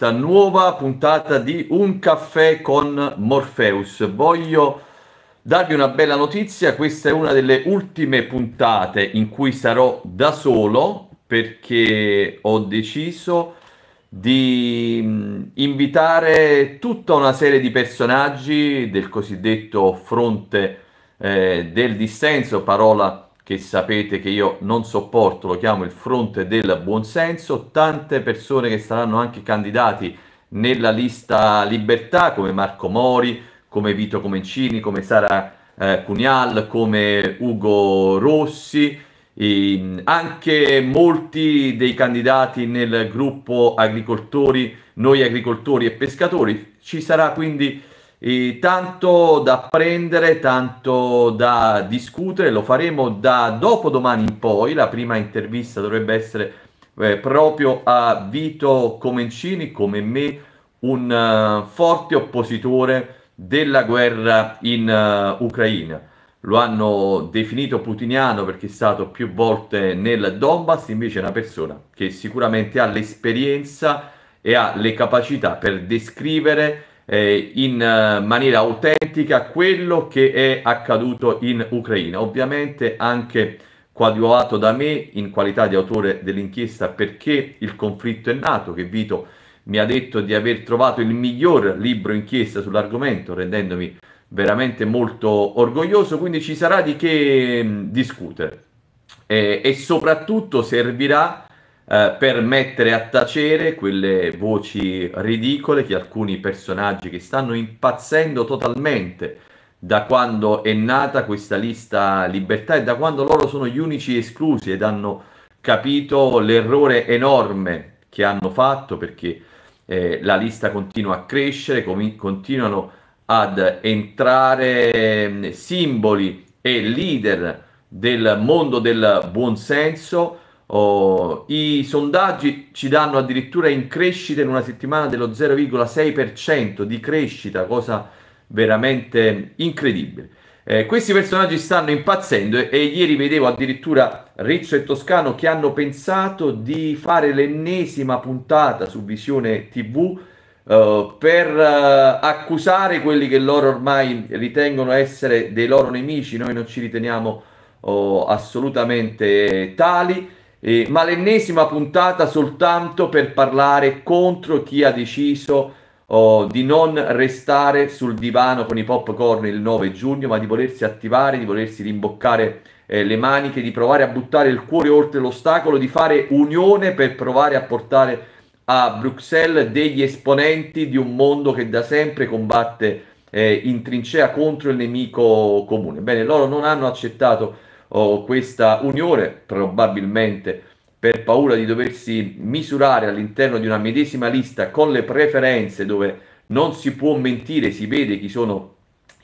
questa nuova puntata di Un caffè con Morpheus. Voglio darvi una bella notizia, questa è una delle ultime puntate in cui sarò da solo perché ho deciso di mm, invitare tutta una serie di personaggi del cosiddetto fronte eh, del dissenso, parola che sapete che io non sopporto, lo chiamo il fronte del buonsenso, tante persone che saranno anche candidati nella lista Libertà, come Marco Mori, come Vito Comencini, come Sara eh, Cunial, come Ugo Rossi, e ehm, anche molti dei candidati nel gruppo agricoltori, noi agricoltori e pescatori. Ci sarà quindi e tanto da prendere, tanto da discutere, lo faremo da dopodomani in poi. La prima intervista dovrebbe essere eh, proprio a Vito Comencini, come me, un uh, forte oppositore della guerra in uh, Ucraina. Lo hanno definito putiniano perché è stato più volte nel Donbass, invece è una persona che sicuramente ha l'esperienza e ha le capacità per descrivere eh, in eh, maniera autentica quello che è accaduto in Ucraina. Ovviamente anche coadiuvato da me in qualità di autore dell'inchiesta perché il conflitto è nato, che Vito mi ha detto di aver trovato il miglior libro inchiesta sull'argomento, rendendomi veramente molto orgoglioso, quindi ci sarà di che discutere. Eh, e soprattutto servirà eh, per mettere a tacere quelle voci ridicole di alcuni personaggi che stanno impazzendo totalmente da quando è nata questa lista libertà e da quando loro sono gli unici esclusi ed hanno capito l'errore enorme che hanno fatto perché eh, la lista continua a crescere, com- continuano ad entrare mm, simboli e leader del mondo del buonsenso Oh, I sondaggi ci danno addirittura in crescita in una settimana dello 0,6% di crescita, cosa veramente incredibile. Eh, questi personaggi stanno impazzendo e, e, ieri vedevo addirittura Rizzo e Toscano che hanno pensato di fare l'ennesima puntata su Visione TV eh, per eh, accusare quelli che loro ormai ritengono essere dei loro nemici. Noi non ci riteniamo oh, assolutamente tali. Eh, ma l'ennesima puntata soltanto per parlare contro chi ha deciso oh, di non restare sul divano con i popcorn il 9 giugno, ma di volersi attivare, di volersi rimboccare eh, le maniche, di provare a buttare il cuore oltre l'ostacolo, di fare unione per provare a portare a Bruxelles degli esponenti di un mondo che da sempre combatte eh, in trincea contro il nemico comune. Bene, loro non hanno accettato o questa unione, probabilmente per paura di doversi misurare all'interno di una medesima lista con le preferenze dove non si può mentire, si vede chi sono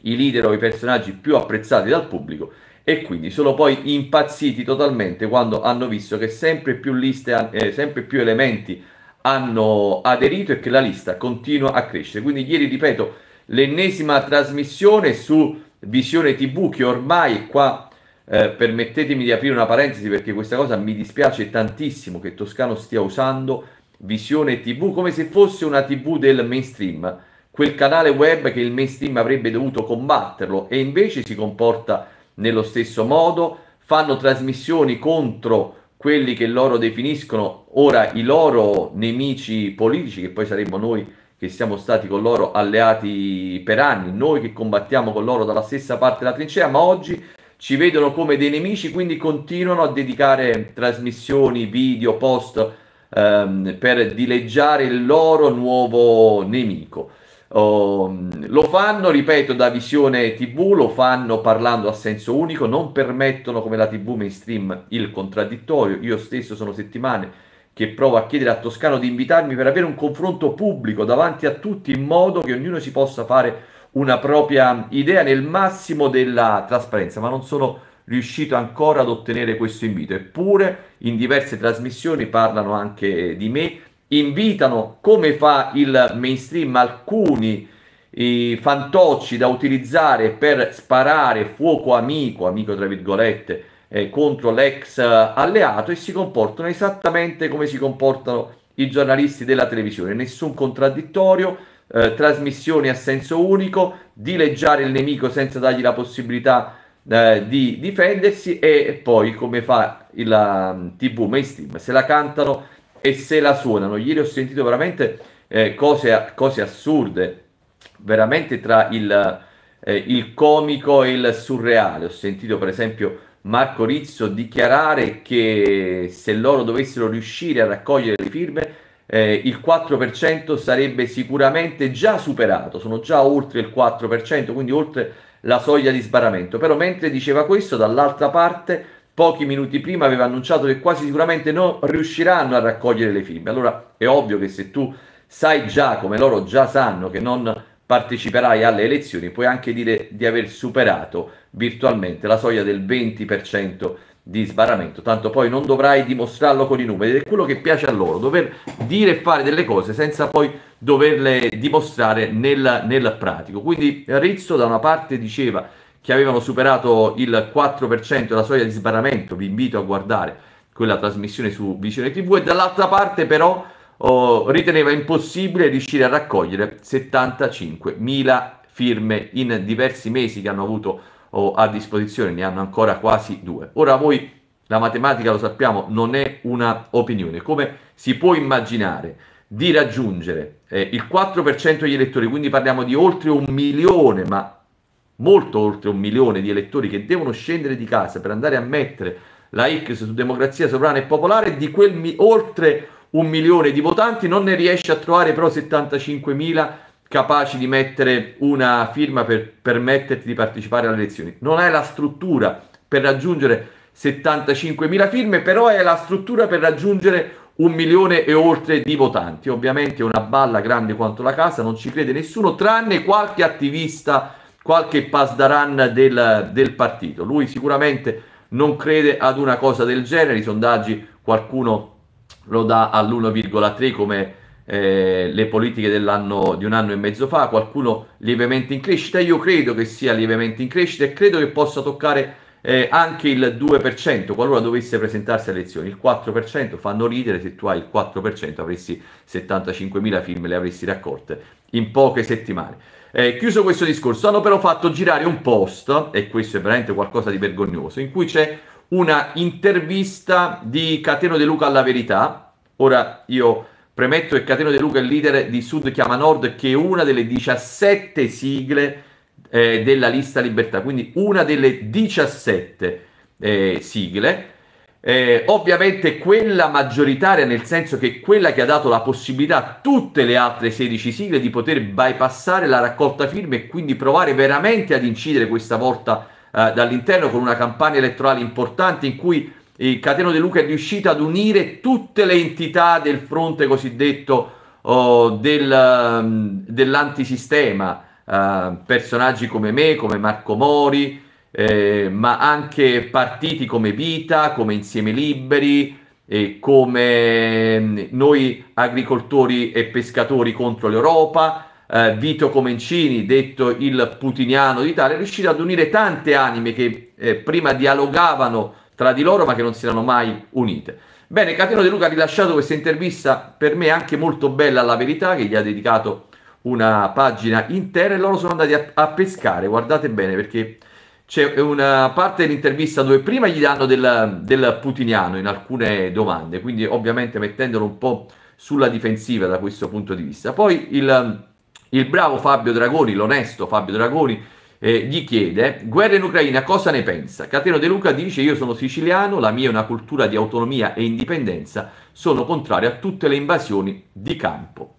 i leader o i personaggi più apprezzati dal pubblico e quindi sono poi impazziti totalmente quando hanno visto che sempre più liste, eh, sempre più elementi hanno aderito e che la lista continua a crescere. Quindi ieri, ripeto, l'ennesima trasmissione su Visione TV che ormai qua eh, permettetemi di aprire una parentesi perché questa cosa mi dispiace tantissimo che Toscano stia usando Visione TV come se fosse una TV del mainstream, quel canale web che il mainstream avrebbe dovuto combatterlo e invece si comporta nello stesso modo, fanno trasmissioni contro quelli che loro definiscono ora i loro nemici politici, che poi saremmo noi che siamo stati con loro alleati per anni, noi che combattiamo con loro dalla stessa parte della trincea, ma oggi ci vedono come dei nemici, quindi continuano a dedicare trasmissioni, video, post ehm, per dileggiare il loro nuovo nemico. Oh, lo fanno, ripeto, da visione TV, lo fanno parlando a senso unico, non permettono come la TV mainstream il contraddittorio. Io stesso sono settimane che provo a chiedere a Toscano di invitarmi per avere un confronto pubblico davanti a tutti in modo che ognuno si possa fare una propria idea nel massimo della trasparenza, ma non sono riuscito ancora ad ottenere questo invito. Eppure in diverse trasmissioni parlano anche di me, invitano come fa il mainstream alcuni eh, fantocci da utilizzare per sparare fuoco amico, amico tra virgolette, eh, contro l'ex alleato e si comportano esattamente come si comportano i giornalisti della televisione, nessun contraddittorio eh, trasmissioni a senso unico, dileggiare il nemico senza dargli la possibilità eh, di difendersi e poi come fa la mm, TV mainstream, se la cantano e se la suonano. Ieri ho sentito veramente eh, cose, cose, assurde, veramente tra il, eh, il comico e il surreale. Ho sentito per esempio Marco Rizzo dichiarare che se loro dovessero riuscire a raccogliere le firme eh, il 4% sarebbe sicuramente già superato, sono già oltre il 4%, quindi oltre la soglia di sbarramento. Però mentre diceva questo, dall'altra parte, pochi minuti prima aveva annunciato che quasi sicuramente non riusciranno a raccogliere le firme. Allora è ovvio che se tu sai già, come loro già sanno, che non parteciperai alle elezioni, puoi anche dire di aver superato virtualmente la soglia del 20% di sbarramento, tanto poi non dovrai dimostrarlo con i numeri, ed è quello che piace a loro, dover dire e fare delle cose senza poi doverle dimostrare nel, nel pratico. Quindi Rizzo da una parte diceva che avevano superato il 4% della soglia di sbarramento, vi invito a guardare quella trasmissione su Vicino TV, e dall'altra parte però oh, riteneva impossibile riuscire a raccogliere 75.000 firme in diversi mesi che hanno avuto o a disposizione, ne hanno ancora quasi due. Ora voi la matematica lo sappiamo, non è una opinione. Come si può immaginare di raggiungere eh, il 4% degli elettori, quindi parliamo di oltre un milione, ma molto oltre un milione di elettori che devono scendere di casa per andare a mettere la X su democrazia sovrana e popolare, di quel mi- oltre un milione di votanti non ne riesce a trovare però 75 mila capaci di mettere una firma per permetterti di partecipare alle elezioni, non hai la struttura per raggiungere 75.000 firme, però è la struttura per raggiungere un milione e oltre di votanti. Ovviamente è una balla grande quanto la casa, non ci crede nessuno, tranne qualche attivista, qualche pasdaran del, del partito. Lui sicuramente non crede ad una cosa del genere, i sondaggi qualcuno lo dà all'1,3 come eh, le politiche dell'anno, di un anno e mezzo fa, qualcuno lievemente in crescita, io credo che sia lievemente in crescita e credo che possa toccare eh, anche il 2% qualora dovesse presentarsi alle elezioni, il 4% fanno ridere, se tu hai il 4% avresti 75.000 firme, le avresti raccolte in poche settimane. Eh, chiuso questo discorso, hanno però fatto girare un post, e questo è veramente qualcosa di vergognoso, in cui c'è una intervista di Cateno De Luca alla verità. Ora io Premetto che Cateno De Luca è il leader di Sud Chiama Nord, che è una delle 17 sigle eh, della lista Libertà, quindi una delle 17 eh, sigle. Eh, ovviamente quella maggioritaria, nel senso che quella che ha dato la possibilità a tutte le altre 16 sigle di poter bypassare la raccolta firme e quindi provare veramente ad incidere questa volta eh, dall'interno con una campagna elettorale importante in cui il Cateno De Luca è riuscito ad unire tutte le entità del fronte cosiddetto oh, del, mm, dell'antisistema, eh, personaggi come me, come Marco Mori, eh, ma anche partiti come Vita, come Insieme Liberi, eh, come mm, noi agricoltori e pescatori contro l'Europa, eh, Vito Comencini, detto il putiniano d'Italia, è riuscito ad unire tante anime che eh, prima dialogavano tra di loro ma che non si erano mai unite. Bene, Cateno De Luca ha rilasciato questa intervista per me anche molto bella alla verità che gli ha dedicato una pagina intera e loro sono andati a, a pescare, guardate bene perché c'è una parte dell'intervista dove prima gli danno del, del putiniano in alcune domande, quindi ovviamente mettendolo un po' sulla difensiva da questo punto di vista. Poi il, il bravo Fabio Dragoni, l'onesto Fabio Dragoni, eh, gli chiede, guerra in Ucraina, cosa ne pensa? Cateno De Luca dice, io sono siciliano, la mia è una cultura di autonomia e indipendenza, sono contrario a tutte le invasioni di campo.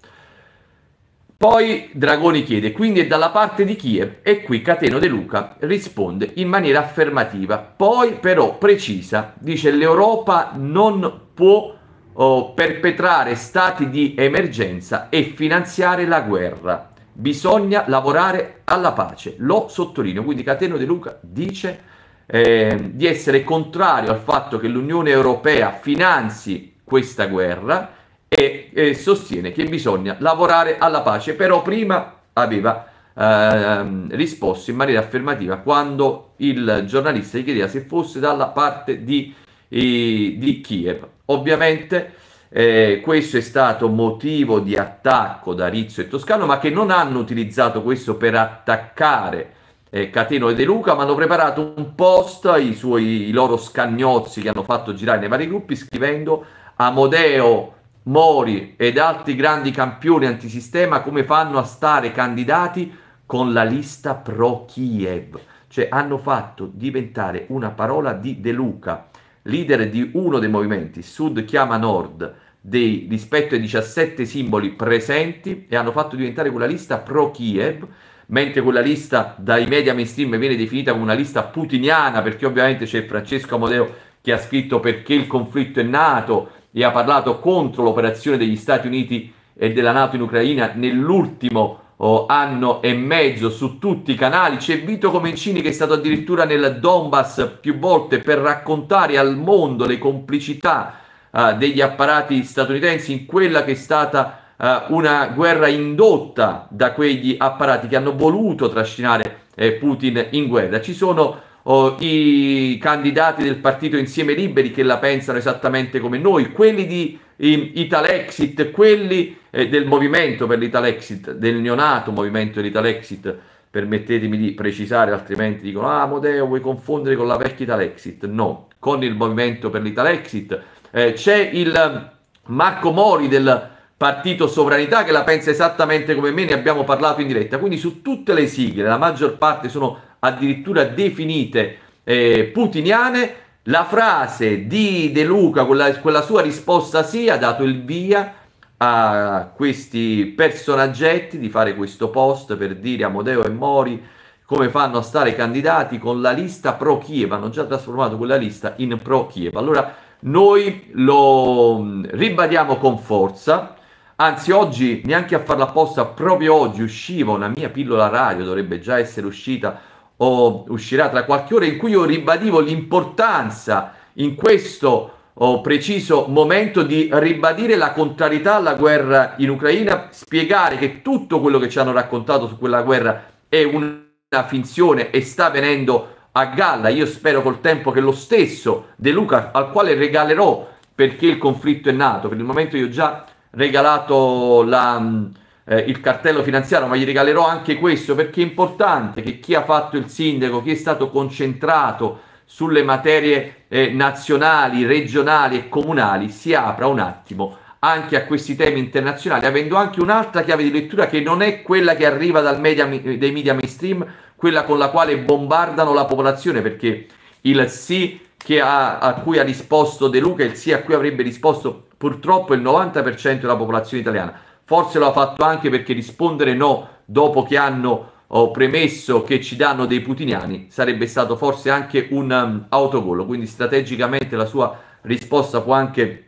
Poi Dragoni chiede, quindi è dalla parte di Kiev? E qui Cateno De Luca risponde in maniera affermativa. Poi però precisa, dice l'Europa non può oh, perpetrare stati di emergenza e finanziare la guerra bisogna lavorare alla pace, lo sottolineo. Quindi Cateno De Luca dice eh, di essere contrario al fatto che l'Unione Europea finanzi questa guerra e, e sostiene che bisogna lavorare alla pace, però prima aveva eh, risposto in maniera affermativa quando il giornalista gli chiedeva se fosse dalla parte di, di Kiev. Ovviamente eh, questo è stato motivo di attacco da Rizzo e Toscano, ma che non hanno utilizzato questo per attaccare eh, Cateno e De Luca, ma hanno preparato un post, i, suoi, i loro scagnozzi che hanno fatto girare nei vari gruppi, scrivendo Amodeo, Mori ed altri grandi campioni antisistema come fanno a stare candidati con la lista pro Kiev. Cioè hanno fatto diventare una parola di De Luca leader di uno dei movimenti, Sud chiama Nord, dei, rispetto ai 17 simboli presenti e hanno fatto diventare quella lista pro-Kiev, mentre quella lista dai media mainstream viene definita come una lista putiniana, perché ovviamente c'è Francesco Amodeo che ha scritto perché il conflitto è nato e ha parlato contro l'operazione degli Stati Uniti e della Nato in Ucraina nell'ultimo oh, anno e mezzo su tutti i canali. C'è Vito Comencini che è stato addirittura nel Donbass più volte per raccontare al mondo le complicità uh, degli apparati statunitensi in quella che è stata uh, una guerra indotta da quegli apparati che hanno voluto trascinare eh, Putin in guerra. Ci sono oh, i candidati del partito Insieme Liberi che la pensano esattamente come noi, quelli di Italexit, quelli eh, del movimento per l'Italia Exit, del neonato movimento Exit, permettetemi di precisare, altrimenti dicono, ah Modeo vuoi confondere con la vecchia Italia Exit? No, con il movimento per l'Italexit. Eh, c'è il eh, Marco Mori del partito Sovranità che la pensa esattamente come me, ne abbiamo parlato in diretta, quindi su tutte le sigle, la maggior parte sono addirittura definite eh, putiniane, la frase di De Luca, quella, quella sua risposta sì, ha dato il via a questi personaggetti di fare questo post per dire a Modeo e Mori come fanno a stare candidati con la lista pro Kiev, hanno già trasformato quella lista in pro Kiev. Allora noi lo mm, ribadiamo con forza, anzi oggi neanche a farla apposta, proprio oggi usciva una mia pillola radio, dovrebbe già essere uscita o uscirà tra qualche ora, in cui io ribadivo l'importanza in questo o preciso momento di ribadire la contrarietà alla guerra in Ucraina, spiegare che tutto quello che ci hanno raccontato su quella guerra è una finzione e sta venendo a galla. Io spero col tempo che lo stesso De Luca, al quale regalerò perché il conflitto è nato, per il momento io ho già regalato la, eh, il cartello finanziario, ma gli regalerò anche questo perché è importante che chi ha fatto il sindaco, chi è stato concentrato, sulle materie eh, nazionali, regionali e comunali si apra un attimo anche a questi temi internazionali, avendo anche un'altra chiave di lettura che non è quella che arriva dal media, dai eh, media mainstream, quella con la quale bombardano la popolazione, perché il sì ha, a cui ha risposto De Luca, il sì a cui avrebbe risposto purtroppo il 90% della popolazione italiana, forse lo ha fatto anche perché rispondere no dopo che hanno ho premesso che ci danno dei putiniani, sarebbe stato forse anche un um, autogol, quindi strategicamente la sua risposta può anche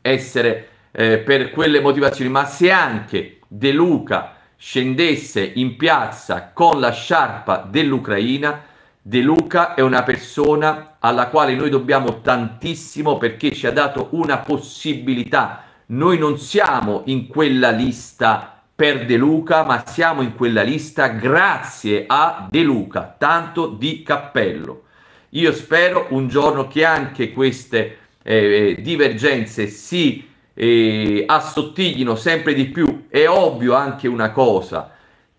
essere eh, per quelle motivazioni, ma se anche De Luca scendesse in piazza con la sciarpa dell'Ucraina, De Luca è una persona alla quale noi dobbiamo tantissimo perché ci ha dato una possibilità. Noi non siamo in quella lista per De Luca, ma siamo in quella lista grazie a De Luca, tanto di cappello. Io spero un giorno che anche queste eh, eh divergenze si eh, assottiglino sempre di più. È ovvio anche una cosa,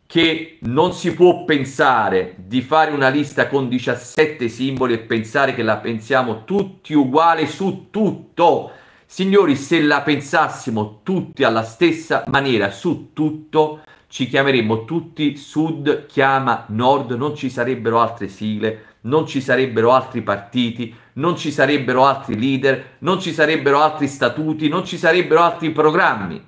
che non si può pensare di fare una lista con 17 simboli e pensare che la pensiamo tutti uguali su tutto Signori, se la pensassimo tutti alla stessa maniera su tutto, ci chiameremmo tutti Sud chiama Nord, non ci sarebbero altre sigle, non ci sarebbero altri partiti, non ci sarebbero altri leader, non ci sarebbero altri statuti, non ci sarebbero altri programmi.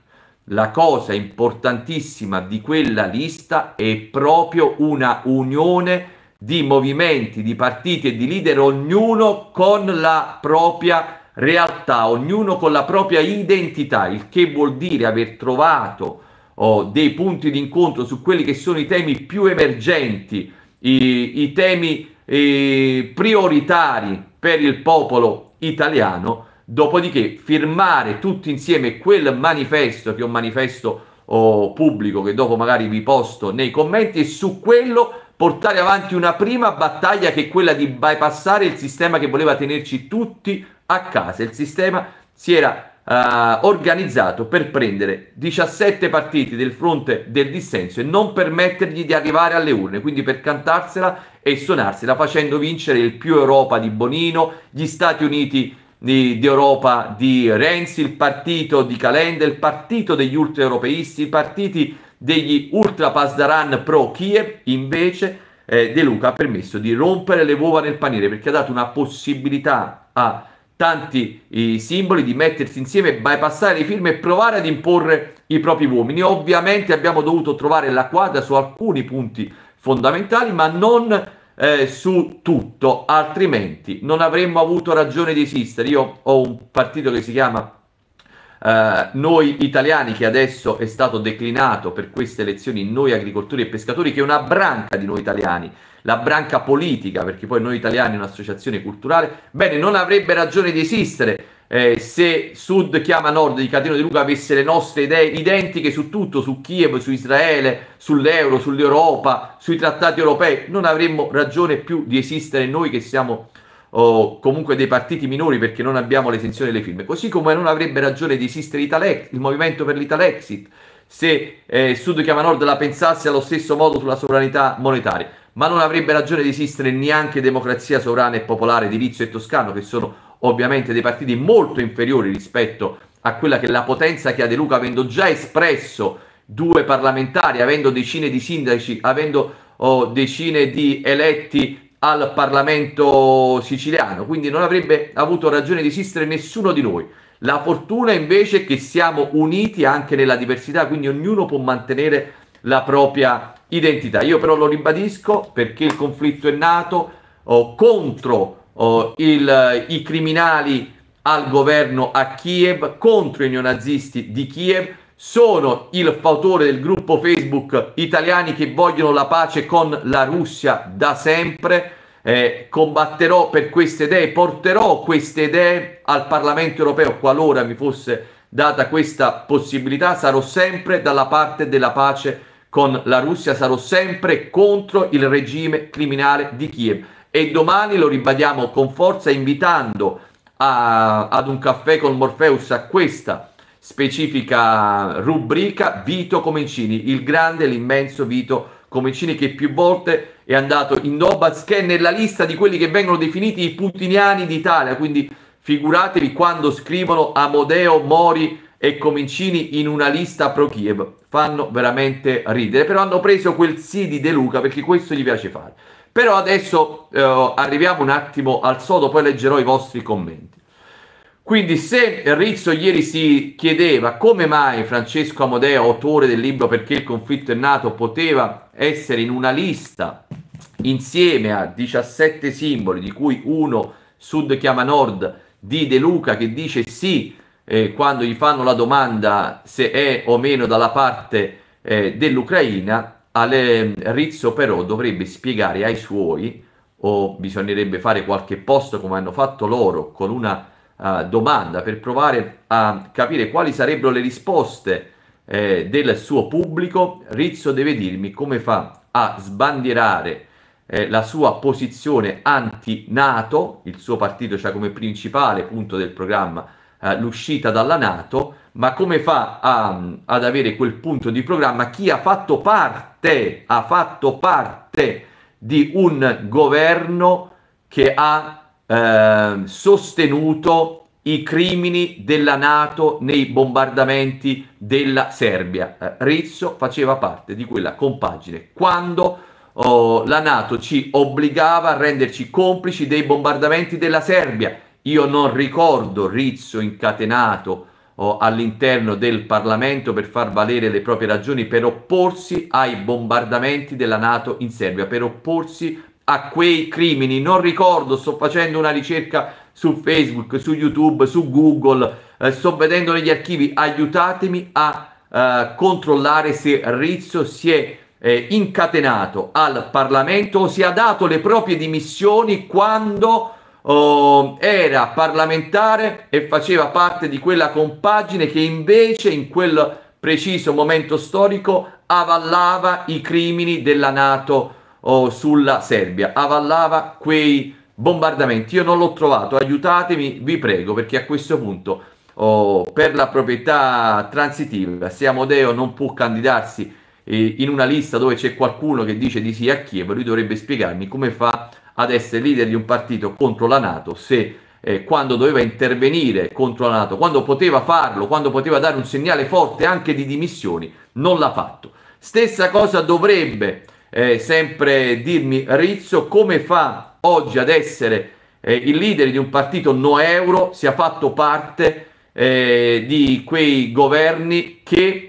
La cosa importantissima di quella lista è proprio una unione di movimenti, di partiti e di leader, ognuno con la propria realtà, ognuno con la propria identità, il che vuol dire aver trovato oh, dei punti di incontro su quelli che sono i temi più emergenti, i, i temi eh, prioritari per il popolo italiano. Dopodiché firmare tutti insieme quel manifesto, che è un manifesto oh, pubblico che dopo magari vi posto nei commenti, e su quello portare avanti una prima battaglia che è quella di bypassare il sistema che voleva tenerci tutti a casa. Il sistema si era uh, organizzato per prendere 17 partiti del fronte del dissenso e non permettergli di arrivare alle urne, quindi per cantarsela e suonarsela facendo vincere il più Europa di Bonino, gli Stati Uniti d'Europa di, di Renzi, il partito di Calenda, il partito degli ultraeuropeisti, i partiti degli ultra Pasdaran pro Kiev, invece eh, De Luca ha permesso di rompere le uova nel paniere perché ha dato una possibilità a tanti i simboli di mettersi insieme, bypassare i film e provare ad imporre i propri uomini. Ovviamente abbiamo dovuto trovare la quadra su alcuni punti fondamentali, ma non eh, su tutto, altrimenti non avremmo avuto ragione di esistere. Io ho un partito che si chiama eh, Noi Italiani, che adesso è stato declinato per queste elezioni Noi Agricoltori e Pescatori, che è una branca di noi italiani la branca politica, perché poi noi italiani è un'associazione culturale, bene, non avrebbe ragione di esistere eh, se Sud chiama Nord di Catino di Luca avesse le nostre idee identiche su tutto, su Kiev, su Israele, sull'euro, sull'Europa, sui trattati europei, non avremmo ragione più di esistere noi che siamo o oh, comunque dei partiti minori perché non abbiamo l'esenzione delle firme, così come non avrebbe ragione di esistere Italex, il movimento per l'Italexit se eh, Sud chiama Nord la pensasse allo stesso modo sulla sovranità monetaria ma non avrebbe ragione di esistere neanche Democrazia Sovrana e Popolare di Rizzo e Toscano, che sono ovviamente dei partiti molto inferiori rispetto a quella che è la potenza che ha De Luca, avendo già espresso due parlamentari, avendo decine di sindaci, avendo oh, decine di eletti al Parlamento siciliano, quindi non avrebbe avuto ragione di esistere nessuno di noi. La fortuna invece è che siamo uniti anche nella diversità, quindi ognuno può mantenere la propria identità. Io però lo ribadisco perché il conflitto è nato oh, contro oh, il, eh, i criminali al governo a Kiev, contro i neonazisti di Kiev, sono il fautore del gruppo Facebook italiani che vogliono la pace con la Russia da sempre. Eh, combatterò per queste idee, porterò queste idee al Parlamento europeo qualora mi fosse data questa possibilità, sarò sempre dalla parte della pace europea con la Russia sarò sempre contro il regime criminale di Kiev e domani lo ribadiamo con forza invitando a, ad un caffè con Morpheus a questa specifica rubrica Vito Comencini, il grande, l'immenso Vito Comencini che più volte è andato in Nobaz che è nella lista di quelli che vengono definiti i putiniani d'Italia, quindi figuratevi quando scrivono Amodeo Mori e Comincini in una lista pro Kiev. Fanno veramente ridere, però hanno preso quel sì di De Luca perché questo gli piace fare. Però adesso eh, arriviamo un attimo al sodo, poi leggerò i vostri commenti. Quindi se Rizzo ieri si chiedeva come mai Francesco Amodeo, autore del libro Perché il conflitto è nato, poteva essere in una lista insieme a 17 simboli, di cui uno Sud chiama Nord, di De Luca che dice sì eh, quando gli fanno la domanda se è o meno dalla parte eh, dell'Ucraina, Ale mm, Rizzo però dovrebbe spiegare ai suoi, o bisognerebbe fare qualche posto come hanno fatto loro con una uh, domanda per provare a capire quali sarebbero le risposte eh, del suo pubblico, Rizzo deve dirmi come fa a sbandierare eh, la sua posizione anti-NATO, il suo partito c'ha cioè come principale punto del programma eh, l'uscita dalla Nato, ma come fa a, ad avere quel punto di programma chi ha fatto parte, ha fatto parte di un governo che ha eh, sostenuto i crimini della Nato nei bombardamenti della Serbia. Eh, Rizzo faceva parte di quella compagine quando oh, la Nato ci obbligava a renderci complici dei bombardamenti della Serbia io non ricordo Rizzo incatenato oh, all'interno del Parlamento per far valere le proprie ragioni, per opporsi ai bombardamenti della Nato in Serbia, per opporsi a quei crimini. Non ricordo, sto facendo una ricerca su Facebook, su YouTube, su Google, eh, sto vedendo negli archivi, aiutatemi a eh, controllare se Rizzo si è eh, incatenato al Parlamento o si è dato le proprie dimissioni quando oh, era parlamentare e faceva parte di quella compagine che invece in quel preciso momento storico avallava i crimini della Nato oh, sulla Serbia, avallava quei bombardamenti. Io non l'ho trovato, aiutatemi, vi prego, perché a questo punto oh, per la proprietà transitiva, se Amodeo non può candidarsi eh, in una lista dove c'è qualcuno che dice di sì a Kiev, lui dovrebbe spiegarmi come fa ad essere leader di un partito contro la Nato se eh, quando doveva intervenire contro la Nato, quando poteva farlo, quando poteva dare un segnale forte anche di dimissioni, non l'ha fatto. Stessa cosa dovrebbe eh, sempre dirmi Rizzo come fa oggi ad essere eh, il leader di un partito no euro, sia fatto parte eh, di quei governi che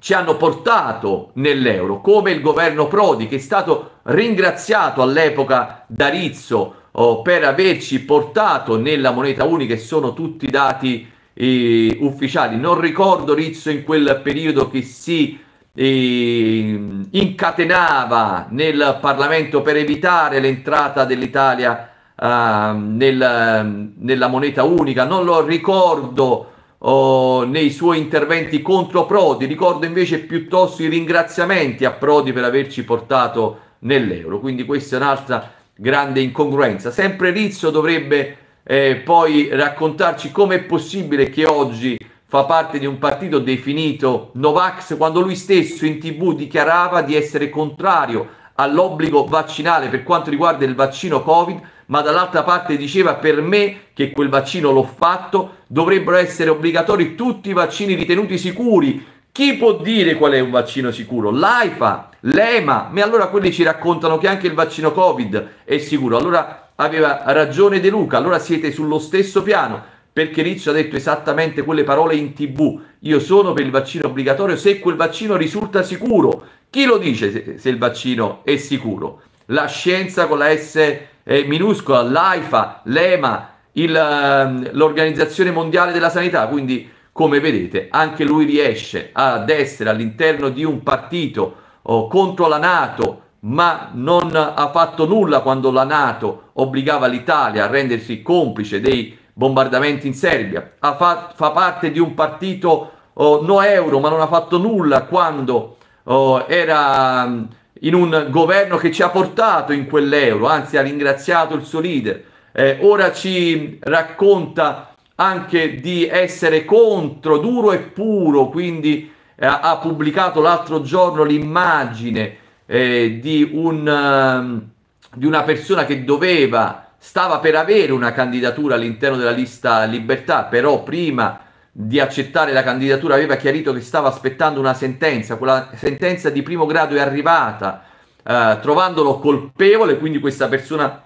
ci hanno portato nell'euro, come il governo Prodi che è stato ringraziato all'epoca da Rizzo oh, per averci portato nella moneta unica e sono tutti dati eh, ufficiali. Non ricordo Rizzo in quel periodo che si eh, incatenava nel Parlamento per evitare l'entrata dell'Italia eh, nel, nella moneta unica, non lo ricordo oh, nei suoi interventi contro Prodi. Ricordo invece piuttosto i ringraziamenti a Prodi per averci portato nell'euro. Quindi questa è un'altra grande incongruenza. Sempre Rizzo dovrebbe eh, poi raccontarci come è possibile che oggi fa parte di un partito definito Novax quando lui stesso in tv dichiarava di essere contrario all'obbligo vaccinale per quanto riguarda il vaccino Covid ma dall'altra parte diceva per me che quel vaccino l'ho fatto, dovrebbero essere obbligatori tutti i vaccini ritenuti sicuri. Chi può dire qual è un vaccino sicuro? L'AIFA, l'EMA, ma allora quelli ci raccontano che anche il vaccino Covid è sicuro. Allora aveva ragione De Luca, allora siete sullo stesso piano perché Rizzo ha detto esattamente quelle parole in tv. Io sono per il vaccino obbligatorio se quel vaccino risulta sicuro. Chi lo dice se, se il vaccino è sicuro? La scienza con la S eh, minuscola, l'AIFA, l'EMA, il, ehm, l'Organizzazione Mondiale della Sanità, quindi come vedete anche lui riesce ad essere all'interno di un partito oh, contro la Nato, ma non ha fatto nulla quando la Nato obbligava l'Italia a rendersi complice dei bombardamenti in Serbia, fa, fa parte di un partito oh, no euro, ma non ha fatto nulla quando oh, era in un governo che ci ha portato in quell'euro, anzi ha ringraziato il suo leader. Eh, ora ci racconta anche di essere contro, duro e puro, quindi eh, ha pubblicato l'altro giorno l'immagine eh, di, un, ehm, di una persona che doveva, stava per avere una candidatura all'interno della lista Libertà, però prima di accettare la candidatura aveva chiarito che stava aspettando una sentenza, quella sentenza di primo grado è arrivata, eh, trovandolo colpevole, quindi questa persona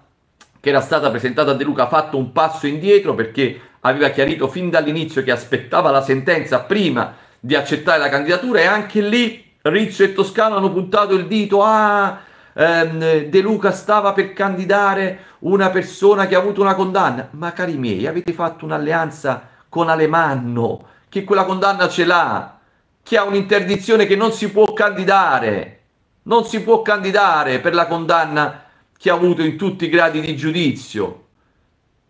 che era stata presentata a De Luca ha fatto un passo indietro perché aveva chiarito fin dall'inizio che aspettava la sentenza prima di accettare la candidatura e anche lì Rizzo e Toscano hanno puntato il dito a... Ah, ehm, De Luca stava per candidare una persona che ha avuto una condanna. Ma cari miei, avete fatto un'alleanza con Alemanno, che quella condanna ce l'ha, che ha un'interdizione che non si può candidare, non si può candidare per la condanna che ha avuto in tutti i gradi di giudizio.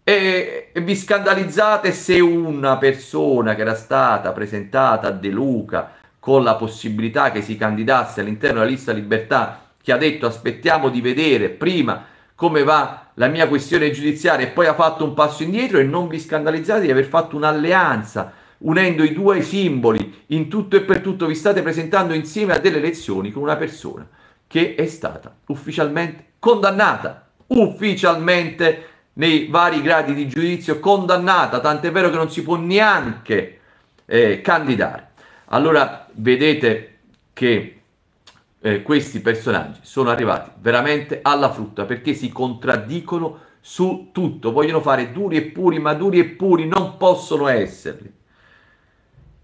E, e vi scandalizzate se una persona che era stata presentata a De Luca con la possibilità che si candidasse all'interno della lista Libertà, che ha detto aspettiamo di vedere prima come va la mia questione giudiziaria e poi ha fatto un passo indietro e non vi scandalizzate di aver fatto un'alleanza unendo i due simboli in tutto e per tutto vi state presentando insieme a delle elezioni con una persona che è stata ufficialmente condannata ufficialmente nei vari gradi di giudizio condannata tant'è vero che non si può neanche eh, candidare allora vedete che eh, questi personaggi sono arrivati veramente alla frutta perché si contraddicono su tutto, vogliono fare duri e puri, ma duri e puri non possono esserli.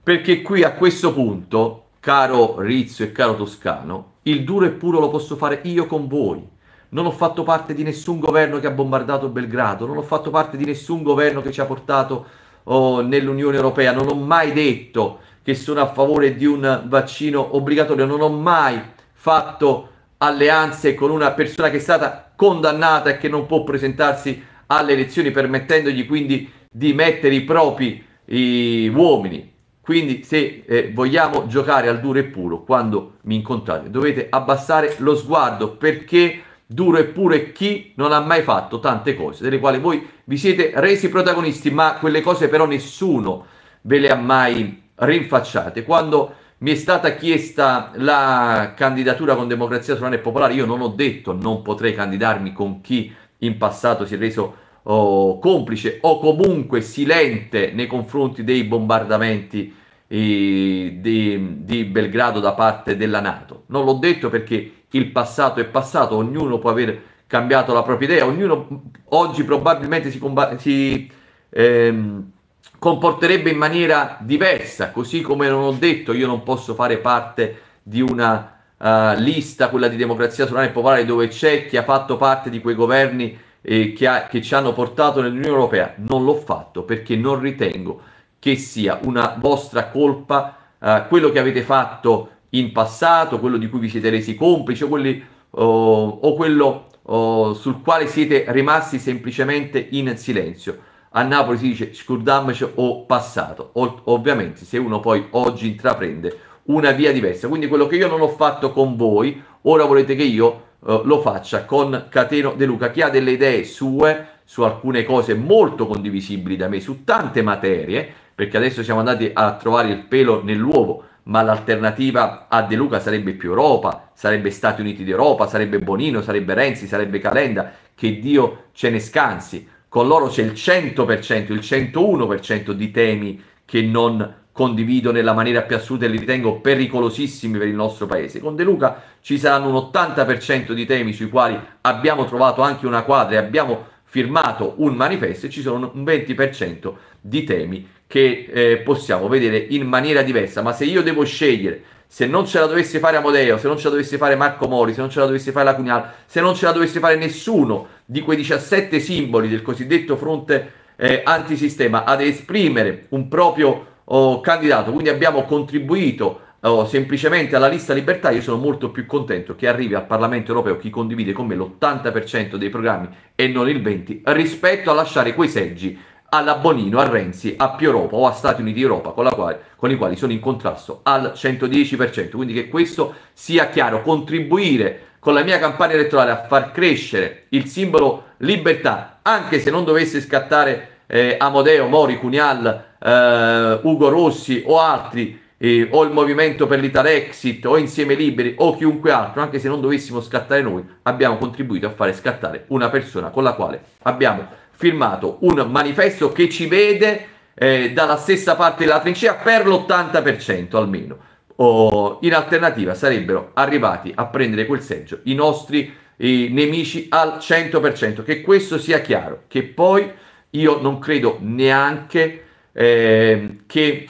Perché qui a questo punto, caro Rizzo e caro Toscano, il duro e puro lo posso fare io con voi. Non ho fatto parte di nessun governo che ha bombardato Belgrado, non ho fatto parte di nessun governo che ci ha portato oh, nell'Unione Europea, non ho mai detto che sono a favore di un vaccino obbligatorio, non ho mai fatto alleanze con una persona che è stata condannata e che non può presentarsi alle elezioni permettendogli quindi di mettere i propri i uomini. Quindi se eh, vogliamo giocare al duro e puro quando mi incontrate dovete abbassare lo sguardo perché duro e puro è chi non ha mai fatto tante cose delle quali voi vi siete resi protagonisti ma quelle cose però nessuno ve le ha mai rinfacciate. Quando mi è stata chiesta la candidatura con Democrazia Sovrana e Popolare, io non ho detto non potrei candidarmi con chi in passato si è reso oh, complice o comunque silente nei confronti dei bombardamenti eh, di, di Belgrado da parte della Nato. Non l'ho detto perché il passato è passato, ognuno può aver cambiato la propria idea, ognuno oggi probabilmente si, combatte. Si, ehm, comporterebbe in maniera diversa, così come non ho detto io non posso fare parte di una uh, lista, quella di democrazia solare e popolare, dove c'è chi ha fatto parte di quei governi eh, che, ha, che ci hanno portato nell'Unione Europea, non l'ho fatto perché non ritengo che sia una vostra colpa uh, quello che avete fatto in passato, quello di cui vi siete resi complici o, quelli, uh, o quello uh, sul quale siete rimasti semplicemente in silenzio a Napoli si dice scordammici o passato. O, ovviamente se uno poi oggi intraprende una via diversa, quindi quello che io non ho fatto con voi, ora volete che io eh, lo faccia con Cateno De Luca, che ha delle idee sue su alcune cose molto condivisibili da me, su tante materie, perché adesso siamo andati a trovare il pelo nell'uovo, ma l'alternativa a De Luca sarebbe più Europa, sarebbe Stati Uniti d'Europa, sarebbe Bonino, sarebbe Renzi, sarebbe Calenda, che Dio ce ne scansi con loro c'è il 100%, il 101% di temi che non condivido nella maniera più assoluta e li ritengo pericolosissimi per il nostro paese. Con De Luca ci saranno un 80% di temi sui quali abbiamo trovato anche una quadra e abbiamo firmato un manifesto e ci sono un 20% di temi che eh, possiamo vedere in maniera diversa, ma se io devo scegliere se non ce la dovesse fare Amodeo, se non ce la dovesse fare Marco Mori, se non ce la dovesse fare la Cunhal, se non ce la dovesse fare nessuno di quei 17 simboli del cosiddetto fronte eh, antisistema ad esprimere un proprio oh, candidato, quindi abbiamo contribuito oh, semplicemente alla lista libertà, io sono molto più contento che arrivi al Parlamento europeo chi condivide con me l'80% dei programmi e non il 20% rispetto a lasciare quei seggi alla Bonino, a Renzi, a Più Europa o a Stati Uniti d'Europa con, con i quali sono in contrasto al 110%. Quindi che questo sia chiaro, contribuire con la mia campagna elettorale a far crescere il simbolo libertà, anche se non dovesse scattare eh, Amodeo, Mori, Cunial, eh, Ugo Rossi o altri, eh, o il Movimento per l'Italia Exit, o Insieme Liberi, o chiunque altro, anche se non dovessimo scattare noi, abbiamo contribuito a fare scattare una persona con la quale abbiamo firmato un manifesto che ci vede eh, dalla stessa parte della trincea per l'80% almeno. O, in alternativa sarebbero arrivati a prendere quel seggio i nostri eh, nemici al 100%. Che questo sia chiaro, che poi io non credo neanche eh, che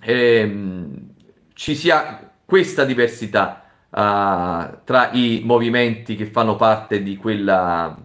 ehm, ci sia questa diversità ah, tra i movimenti che fanno parte di quella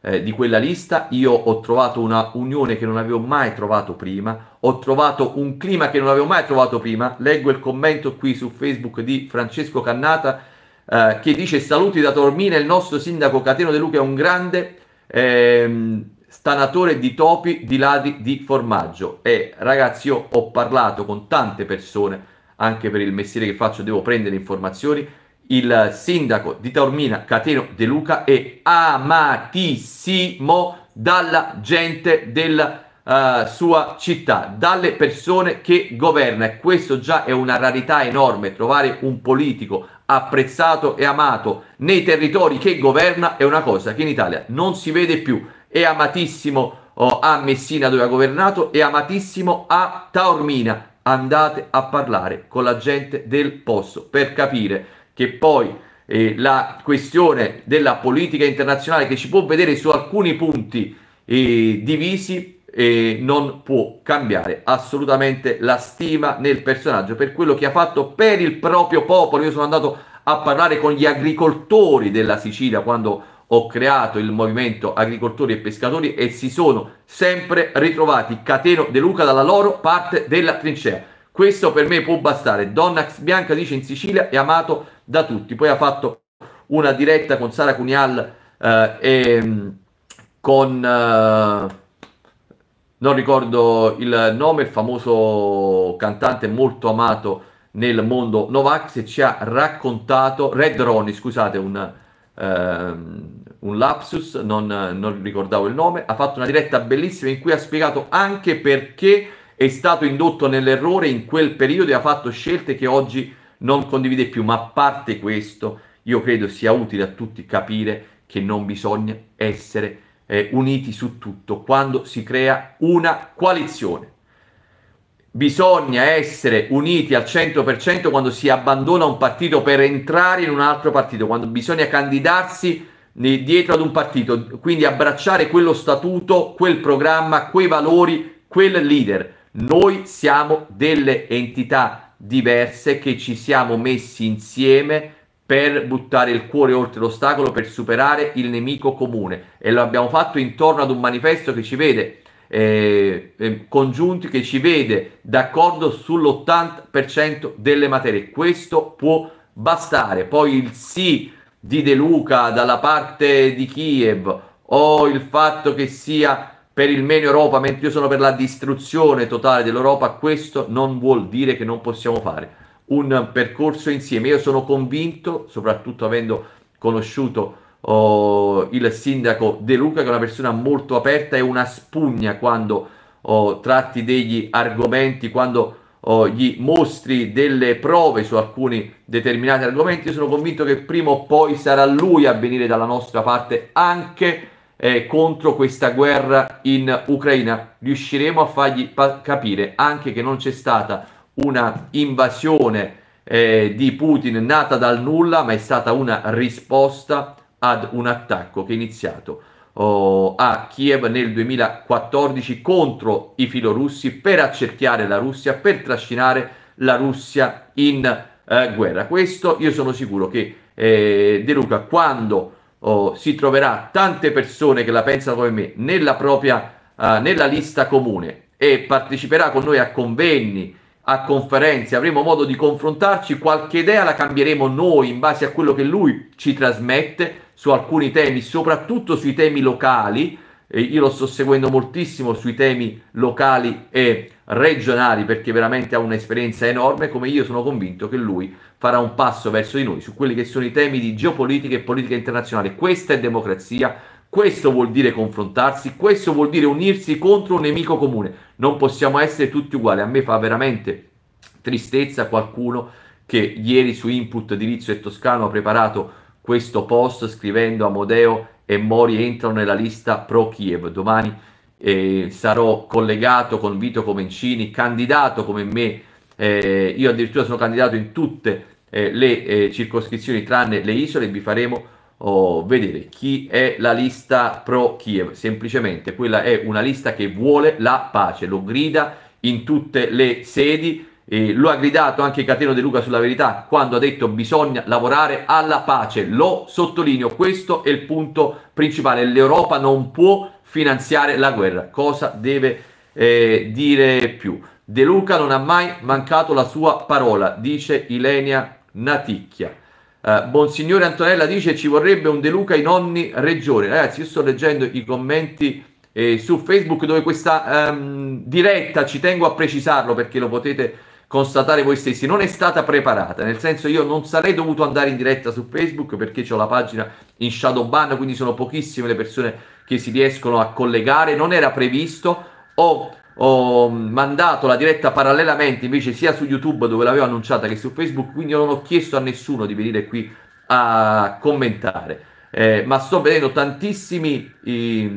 eh, di quella lista, io ho trovato una unione che non avevo mai trovato prima, ho trovato un clima che non avevo mai trovato prima. Leggo il commento qui su Facebook di Francesco Cannata eh, che dice saluti da Tormina, il nostro sindaco Cateno De Luca è un grande eh, stanatore di topi, di ladri, di formaggio. E ragazzi io ho parlato con tante persone, anche per il mestiere che faccio devo prendere informazioni, il sindaco di Taormina Cateno De Luca è amatissimo dalla gente della uh, eh, sua città, dalle persone che governa e questo già è una rarità enorme, trovare un politico apprezzato e amato nei territori che governa è una cosa che in Italia non si vede più, è amatissimo oh, a Messina dove ha governato, è amatissimo a Taormina, andate a parlare con la gente del posto per capire che poi eh, la questione della politica internazionale che ci può vedere su alcuni punti eh, divisi eh, non può cambiare assolutamente la stima nel personaggio per quello che ha fatto per il proprio popolo. Io sono andato a parlare con gli agricoltori della Sicilia quando ho creato il movimento agricoltori e pescatori e si sono sempre ritrovati Cateno De Luca dalla loro parte della trincea. Questo per me può bastare. Donna Bianca dice in Sicilia è amato da tutti. Poi ha fatto una diretta con Sara Cunial eh, e mm, con... Eh, non ricordo il nome, il famoso cantante molto amato nel mondo Novax e ci ha raccontato, Red Ronnie, scusate, un, ehm, un lapsus, non, non, ricordavo il nome, ha fatto una diretta bellissima in cui ha spiegato anche perché è stato indotto nell'errore in quel periodo e ha fatto scelte che oggi non condivide più, ma a parte questo, io credo sia utile a tutti capire che non bisogna essere eh, uniti su tutto quando si crea una coalizione. Bisogna essere uniti al 100% quando si abbandona un partito per entrare in un altro partito, quando bisogna candidarsi dietro ad un partito, quindi abbracciare quello statuto, quel programma, quei valori, quel leader. Noi siamo delle entità diverse che ci siamo messi insieme per buttare il cuore oltre l'ostacolo, per superare il nemico comune. E lo abbiamo fatto intorno ad un manifesto che ci vede eh, eh congiunti, che ci vede d'accordo sull'80% delle materie. Questo può bastare. Poi il sì di De Luca dalla parte di Kiev o il fatto che sia per il meno Europa, mentre io sono per la distruzione totale dell'Europa, questo non vuol dire che non possiamo fare un percorso insieme. Io sono convinto, soprattutto avendo conosciuto oh, il sindaco De Luca, che è una persona molto aperta e una spugna quando oh, tratti degli argomenti, quando oh, gli mostri delle prove su alcuni determinati argomenti. Io sono convinto che prima o poi sarà lui a venire dalla nostra parte anche eh, contro questa guerra in Ucraina. Riusciremo a fargli pa- capire anche che non c'è stata una invasione eh, di Putin nata dal nulla, ma è stata una risposta ad un attacco che è iniziato oh, a Kiev nel 2014 contro i filorussi per accerchiare la Russia, per trascinare la Russia in eh, guerra. Questo io sono sicuro che eh, De Luca quando oh, si troverà tante persone che la pensano come me nella propria uh, nella lista comune e parteciperà con noi a convegni, a conferenze, avremo modo di confrontarci, qualche idea la cambieremo noi in base a quello che lui ci trasmette su alcuni temi, soprattutto sui temi locali eh, io lo sto seguendo moltissimo sui temi locali e regionali perché veramente ha un'esperienza enorme, come io sono convinto che lui farà un passo verso di noi su quelli che sono i temi di geopolitica e politica internazionale. Questa è democrazia, questo vuol dire confrontarsi, questo vuol dire unirsi contro un nemico comune. Non possiamo essere tutti uguali. A me fa veramente tristezza qualcuno che ieri su input di Rizzo e Toscano ha preparato questo post scrivendo a Modeo e Mori entrano nella lista pro Kiev. Domani eh, sarò collegato con Vito Comencini, candidato come me. Eh, io addirittura sono candidato in tutte eh, le eh, circoscrizioni tranne le isole. Vi faremo oh, vedere chi è la lista pro Kiev. Semplicemente quella è una lista che vuole la pace, lo grida in tutte le sedi eh, lo ha gridato anche Cateno De Luca sulla verità quando ha detto bisogna lavorare alla pace. Lo sottolineo, questo è il punto principale. L'Europa non può finanziare la guerra. Cosa deve eh, dire più? De Luca non ha mai mancato la sua parola, dice Ilenia Naticchia. Eh, Monsignore Antonella dice ci vorrebbe un De Luca in ogni regione. Ragazzi, io sto leggendo i commenti eh, su Facebook dove questa ehm, diretta, ci tengo a precisarlo perché lo potete constatare voi stessi, non è stata preparata, nel senso io non sarei dovuto andare in diretta su Facebook perché ho la pagina in shadow ban, quindi sono pochissime le persone che si riescono a collegare, non era previsto, ho, ho mandato la diretta parallelamente invece sia su YouTube dove l'avevo annunciata che su Facebook, quindi io non ho chiesto a nessuno di venire qui a commentare, eh, ma sto vedendo tantissimi eh,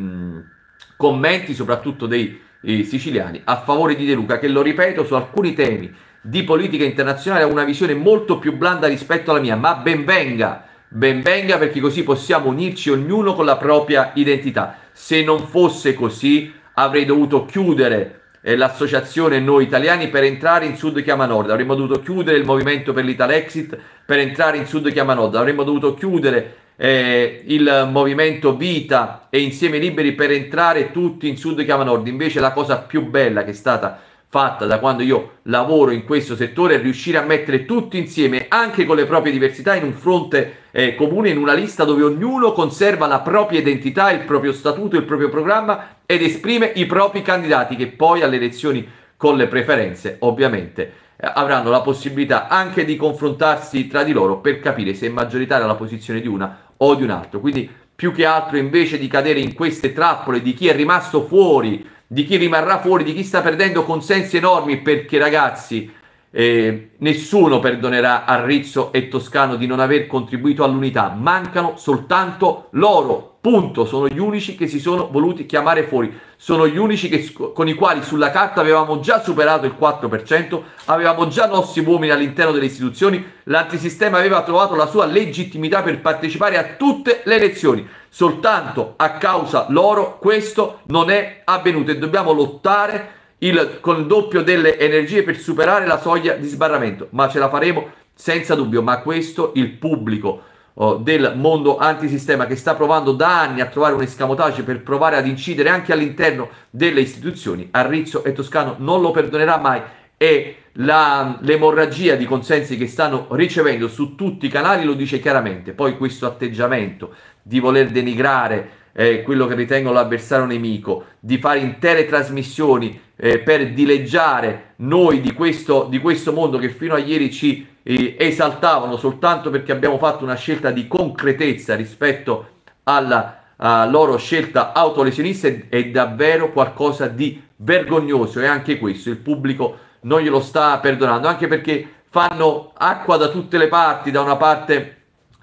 commenti, soprattutto dei eh, siciliani a favore di De Luca che, lo ripeto, su alcuni temi di politica internazionale ha una visione molto più blanda rispetto alla mia, ma ben venga, ben venga perché così possiamo unirci ognuno con la propria identità. Se non fosse così avrei dovuto chiudere eh, l'associazione Noi Italiani per entrare in Sud Chiama Nord, avremmo dovuto chiudere il movimento per l'Italexit per entrare in Sud Chiama Nord, avremmo dovuto chiudere eh, il movimento Vita e Insieme Liberi per entrare tutti in Sud Chiama Nord. Invece la cosa più bella che è stata fatta da quando io lavoro in questo settore è riuscire a mettere tutti insieme, anche con le proprie diversità, in un fronte eh, comune, in una lista dove ognuno conserva la propria identità, il proprio statuto, il proprio programma ed esprime i propri candidati che poi alle elezioni con le preferenze ovviamente eh, avranno la possibilità anche di confrontarsi tra di loro per capire se è maggioritaria la posizione di una o di un altro. Quindi più che altro invece di cadere in queste trappole di chi è rimasto fuori, di chi rimarrà fuori, di chi sta perdendo consensi enormi, perché ragazzi eh, nessuno perdonerà a Rizzo e Toscano di non aver contribuito all'unità, mancano soltanto loro Punto, sono gli unici che si sono voluti chiamare fuori, sono gli unici che, con i quali sulla carta avevamo già superato il 4%, avevamo già nostri uomini all'interno delle istituzioni, l'antisistema aveva trovato la sua legittimità per partecipare a tutte le elezioni. Soltanto a causa loro questo non è avvenuto e dobbiamo lottare il, con il doppio delle energie per superare la soglia di sbarramento, ma ce la faremo senza dubbio, ma questo il pubblico Oh, del mondo antisistema che sta provando da anni a trovare un escamotage per provare ad incidere anche all'interno delle istituzioni, Arrizzo e Toscano non lo perdonerà mai e la, l'emorragia di consensi che stanno ricevendo su tutti i canali lo dice chiaramente. Poi questo atteggiamento di voler denigrare eh, quello che ritengono l'avversario nemico, di fare intere trasmissioni eh, per dileggiare noi di questo, di questo mondo che fino a ieri ci eh, esaltavano soltanto perché abbiamo fatto una scelta di concretezza rispetto alla uh, loro scelta autolesionista è, è davvero qualcosa di vergognoso e anche questo il pubblico non glielo sta perdonando anche perché fanno acqua da tutte le parti da una parte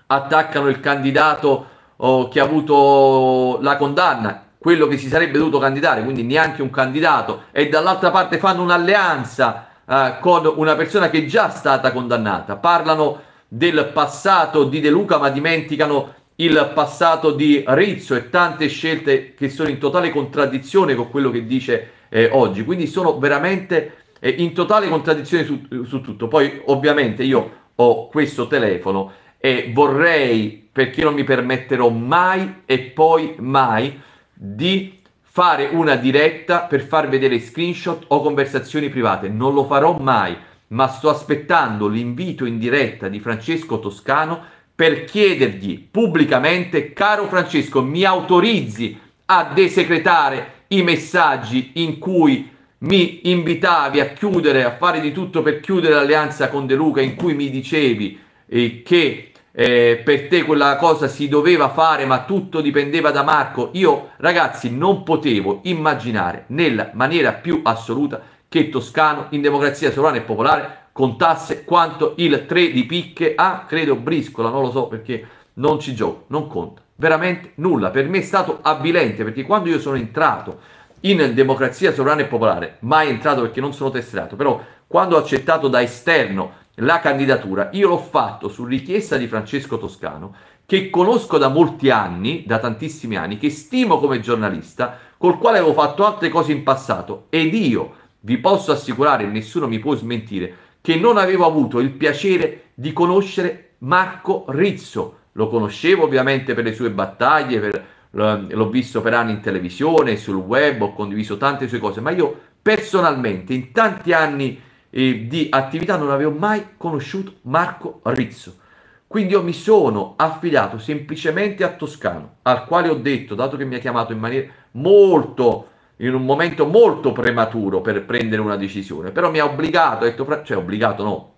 attaccano il candidato oh, che ha avuto la condanna quello che si sarebbe dovuto candidare quindi neanche un candidato e dall'altra parte fanno un'alleanza eh, con una persona che è già stata condannata. Parlano del passato di De Luca, ma dimenticano il passato di Rizzo e tante scelte che sono in totale contraddizione con quello che dice eh, oggi. Quindi sono veramente eh, in totale contraddizione su, su, tutto. Poi ovviamente io ho questo telefono e vorrei, perché non mi permetterò mai e poi mai, di fare una diretta per far vedere screenshot o conversazioni private. Non lo farò mai, ma sto aspettando l'invito in diretta di Francesco Toscano per chiedergli pubblicamente, caro Francesco, mi autorizzi a desecretare i messaggi in cui mi invitavi a chiudere, a fare di tutto per chiudere l'alleanza con De Luca, in cui mi dicevi eh, che eh, per te quella cosa si doveva fare ma tutto dipendeva da Marco, io ragazzi non potevo immaginare nella maniera più assoluta che Toscano in democrazia sovrana e popolare contasse quanto il 3 di picche a, credo, briscola, non lo so perché non ci gioco, non conta veramente nulla. Per me è stato avvilente perché quando io sono entrato in democrazia sovrana e popolare, mai entrato perché non sono tesserato, però quando ho accettato da esterno la candidatura. Io l'ho fatto su richiesta di Francesco Toscano, che conosco da molti anni, da tantissimi anni, che stimo come giornalista, col quale avevo fatto altre cose in passato ed io vi posso assicurare, nessuno mi può smentire, che non avevo avuto il piacere di conoscere Marco Rizzo. Lo conoscevo ovviamente per le sue battaglie, per, l'ho visto per anni in televisione, sul web, ho condiviso tante sue cose, ma io personalmente in tanti anni eh, di attività non avevo mai conosciuto Marco Rizzo. Quindi io mi sono affidato semplicemente a Toscano, al quale ho detto, dato che mi ha chiamato in maniera molto, in un momento molto prematuro per prendere una decisione, però mi ha obbligato, detto, cioè obbligato no,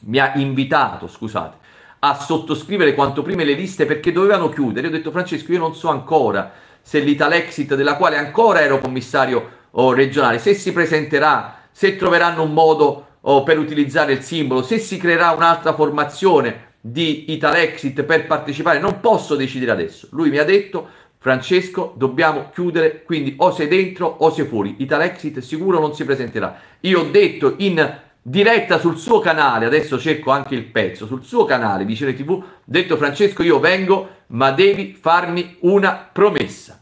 mi ha invitato, scusate, a sottoscrivere quanto prima le liste perché dovevano chiudere. Io ho detto Francesco, io non so ancora se l'Italexit, della quale ancora ero commissario oh, regionale, se si presenterà se troveranno un modo oh, per utilizzare il simbolo, se si creerà un'altra formazione di Italexit per partecipare, non posso decidere adesso. Lui mi ha detto Francesco, dobbiamo chiudere, quindi o sei dentro o sei fuori. Italexit sicuro non si presenterà. Io ho detto in diretta sul suo canale, adesso cerco anche il pezzo, sul suo canale di Cine ho detto Francesco, io vengo, ma devi farmi una promessa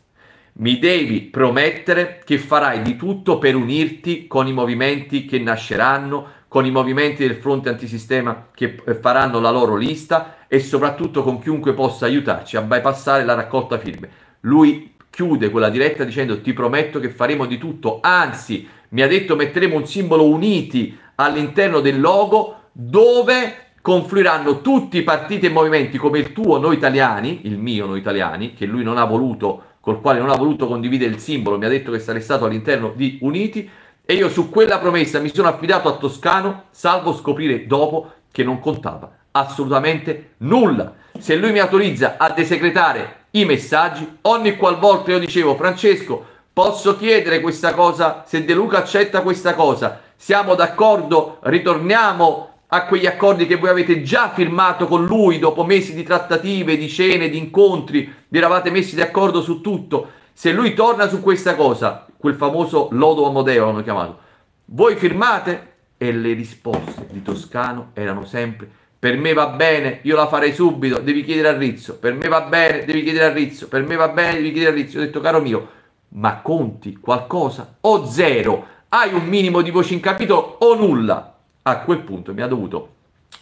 mi devi promettere che farai di tutto per unirti con i movimenti che nasceranno, con i movimenti del fronte antisistema che eh, faranno la loro lista e soprattutto con chiunque possa aiutarci a bypassare la raccolta firme. Lui chiude quella diretta dicendo ti prometto che faremo di tutto, anzi mi ha detto metteremo un simbolo uniti all'interno del logo dove confluiranno tutti i partiti e movimenti come il tuo, noi italiani, il mio, noi italiani, che lui non ha voluto col quale non ha voluto condividere il simbolo, mi ha detto che sarei stato all'interno di Uniti e io su quella promessa mi sono affidato a Toscano, salvo scoprire dopo che non contava assolutamente nulla. Se lui mi autorizza a desecretare i messaggi, ogni qualvolta io dicevo Francesco, posso chiedere questa cosa, se De Luca accetta questa cosa, siamo d'accordo, ritorniamo a quegli accordi che voi avete già firmato con lui dopo mesi di trattative, di cene, di incontri, vi eravate messi d'accordo su tutto. Se lui torna su questa cosa, quel famoso lodo Amodeo l'hanno chiamato, voi firmate? E le risposte di Toscano erano sempre per me va bene, io la farei subito, devi chiedere a Rizzo, per me va bene, devi chiedere a Rizzo, per me va bene, devi chiedere a Rizzo. ho detto caro mio, ma conti qualcosa o zero? Hai un minimo di voce in capitolo o nulla? a quel punto mi ha dovuto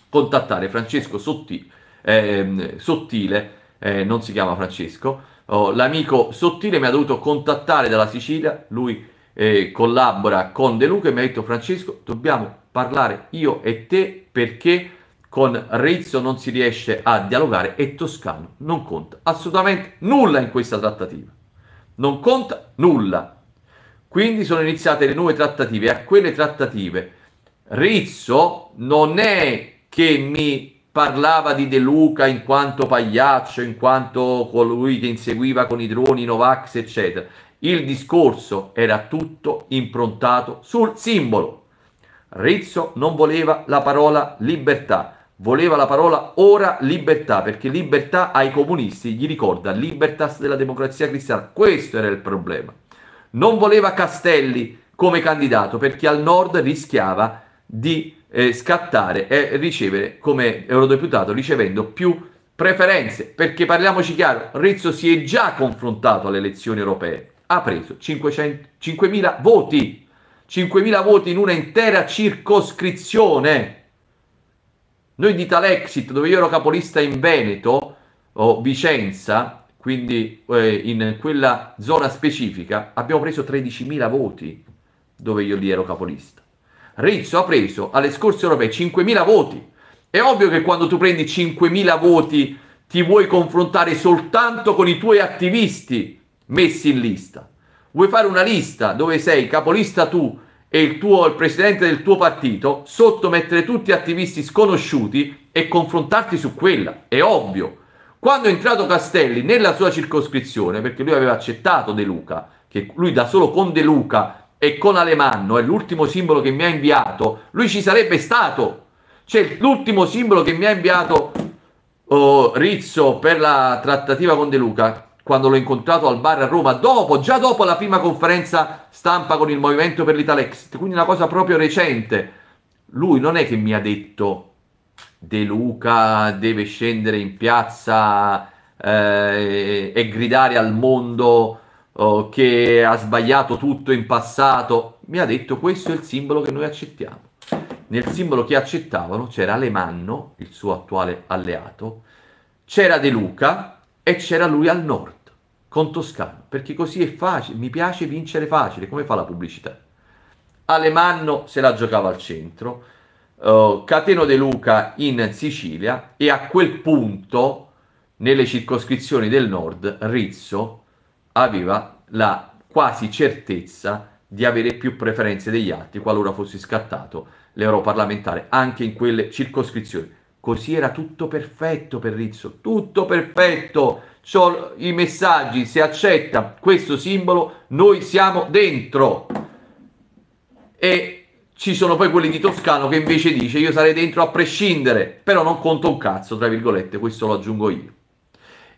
contattare Francesco Sotti, eh, Sottile, eh, non si chiama Francesco, oh, l'amico Sottile mi ha dovuto contattare dalla Sicilia, lui eh, collabora con De Luca e mi ha detto Francesco dobbiamo parlare io e te perché con Rizzo non si riesce a dialogare e Toscano non conta assolutamente nulla in questa trattativa, non conta nulla. Quindi sono iniziate le nuove trattative e a quelle trattative Rizzo non è che mi parlava di De Luca in quanto pagliaccio, in quanto colui che inseguiva con i droni Novax, eccetera. Il discorso era tutto improntato sul simbolo. Rizzo non voleva la parola libertà, voleva la parola ora libertà, perché libertà ai comunisti gli ricorda libertas della democrazia cristiana. Questo era il problema. Non voleva Castelli come candidato perché al nord rischiava di eh, scattare e ricevere come eurodeputato ricevendo più preferenze, perché parliamoci chiaro, Rizzo si è già confrontato alle elezioni europee, ha preso 500, 5.000 voti, 5.000 voti in una intera circoscrizione. Noi di Talexit, dove io ero capolista in Veneto o Vicenza, quindi eh, in quella zona specifica, abbiamo preso 13.000 voti dove io lì ero capolista. Rizzo ha preso alle scorse europee 5.000 voti. È ovvio che quando tu prendi 5.000 voti ti vuoi confrontare soltanto con i tuoi attivisti messi in lista. Vuoi fare una lista dove sei capolista tu e il, tuo, il presidente del tuo partito, sottomettere tutti gli attivisti sconosciuti e confrontarti su quella. È ovvio. Quando è entrato Castelli nella sua circoscrizione, perché lui aveva accettato De Luca, che lui da solo con De Luca e con Alemanno è l'ultimo simbolo che mi ha inviato, lui ci sarebbe stato. Cioè, l'ultimo simbolo che mi ha inviato oh, Rizzo per la trattativa con De Luca, quando l'ho incontrato al bar a Roma, dopo, già dopo la prima conferenza stampa con il Movimento per l'Italexit, quindi una cosa proprio recente. Lui non è che mi ha detto De Luca deve scendere in piazza eh, e gridare al mondo oh, che ha sbagliato tutto in passato, mi ha detto questo è il simbolo che noi accettiamo. Nel simbolo che accettavano c'era Alemanno, il suo attuale alleato, c'era De Luca e c'era lui al nord, con Toscano, perché così è facile, mi piace vincere facile, come fa la pubblicità. Alemanno se la giocava al centro, uh, Cateno De Luca in Sicilia e a quel punto, nelle circoscrizioni del nord, Rizzo aveva la quasi certezza di avere più preferenze degli altri qualora fosse scattato l'europarlamentare anche in quelle circoscrizioni. Così era tutto perfetto per Rizzo, tutto perfetto. Solo i messaggi, se accetta questo simbolo, noi siamo dentro. E ci sono poi quelli di Toscano che invece dice io sarei dentro a prescindere, però non conto un cazzo, tra virgolette, questo lo aggiungo io.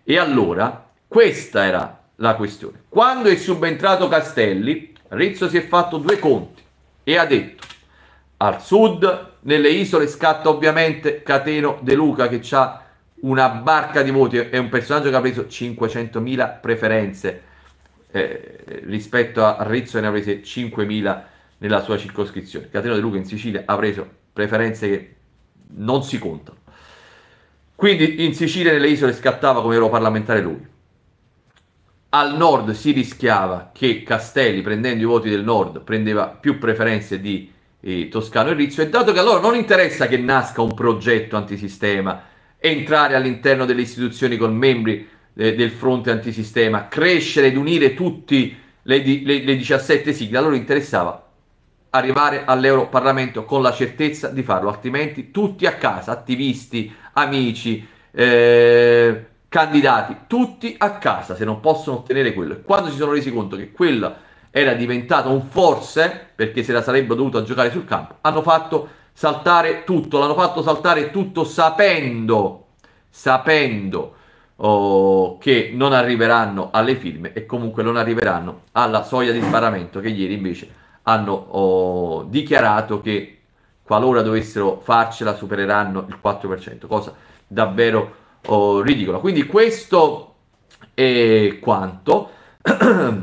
E allora, questa era la questione. Quando è subentrato Castelli, Rizzo si è fatto due conti e ha detto al sud, nelle isole, scatta ovviamente Cateno De Luca che ha una barca di voti, è un personaggio che ha preso 500.000 preferenze eh, rispetto a Rizzo ne ha prese 5.000 nella sua circoscrizione. Cateno De Luca in Sicilia ha preso preferenze che non si contano. Quindi in Sicilia nelle isole scattava come europarlamentare lui al nord si rischiava che Castelli, prendendo i voti del nord, prendeva più preferenze di eh, Toscano e Rizzo, e dato che a loro non interessa che nasca un progetto antisistema, entrare all'interno delle istituzioni con membri eh, del fronte antisistema, crescere ed unire tutti le, le, le 17 sigle, a loro interessava arrivare all'Europarlamento con la certezza di farlo, altrimenti tutti a casa, attivisti, amici, eh, candidati tutti a casa se non possono ottenere quello. E quando si sono resi conto che quello era diventato un forse, perché se la sarebbero dovuta giocare sul campo, hanno fatto saltare tutto, l'hanno fatto saltare tutto sapendo, sapendo oh, che non arriveranno alle firme e comunque non arriveranno alla soglia di sbarramento che ieri invece hanno oh, dichiarato che qualora dovessero farcela supereranno il 4%, cosa davvero oh, ridicola. Quindi questo è quanto.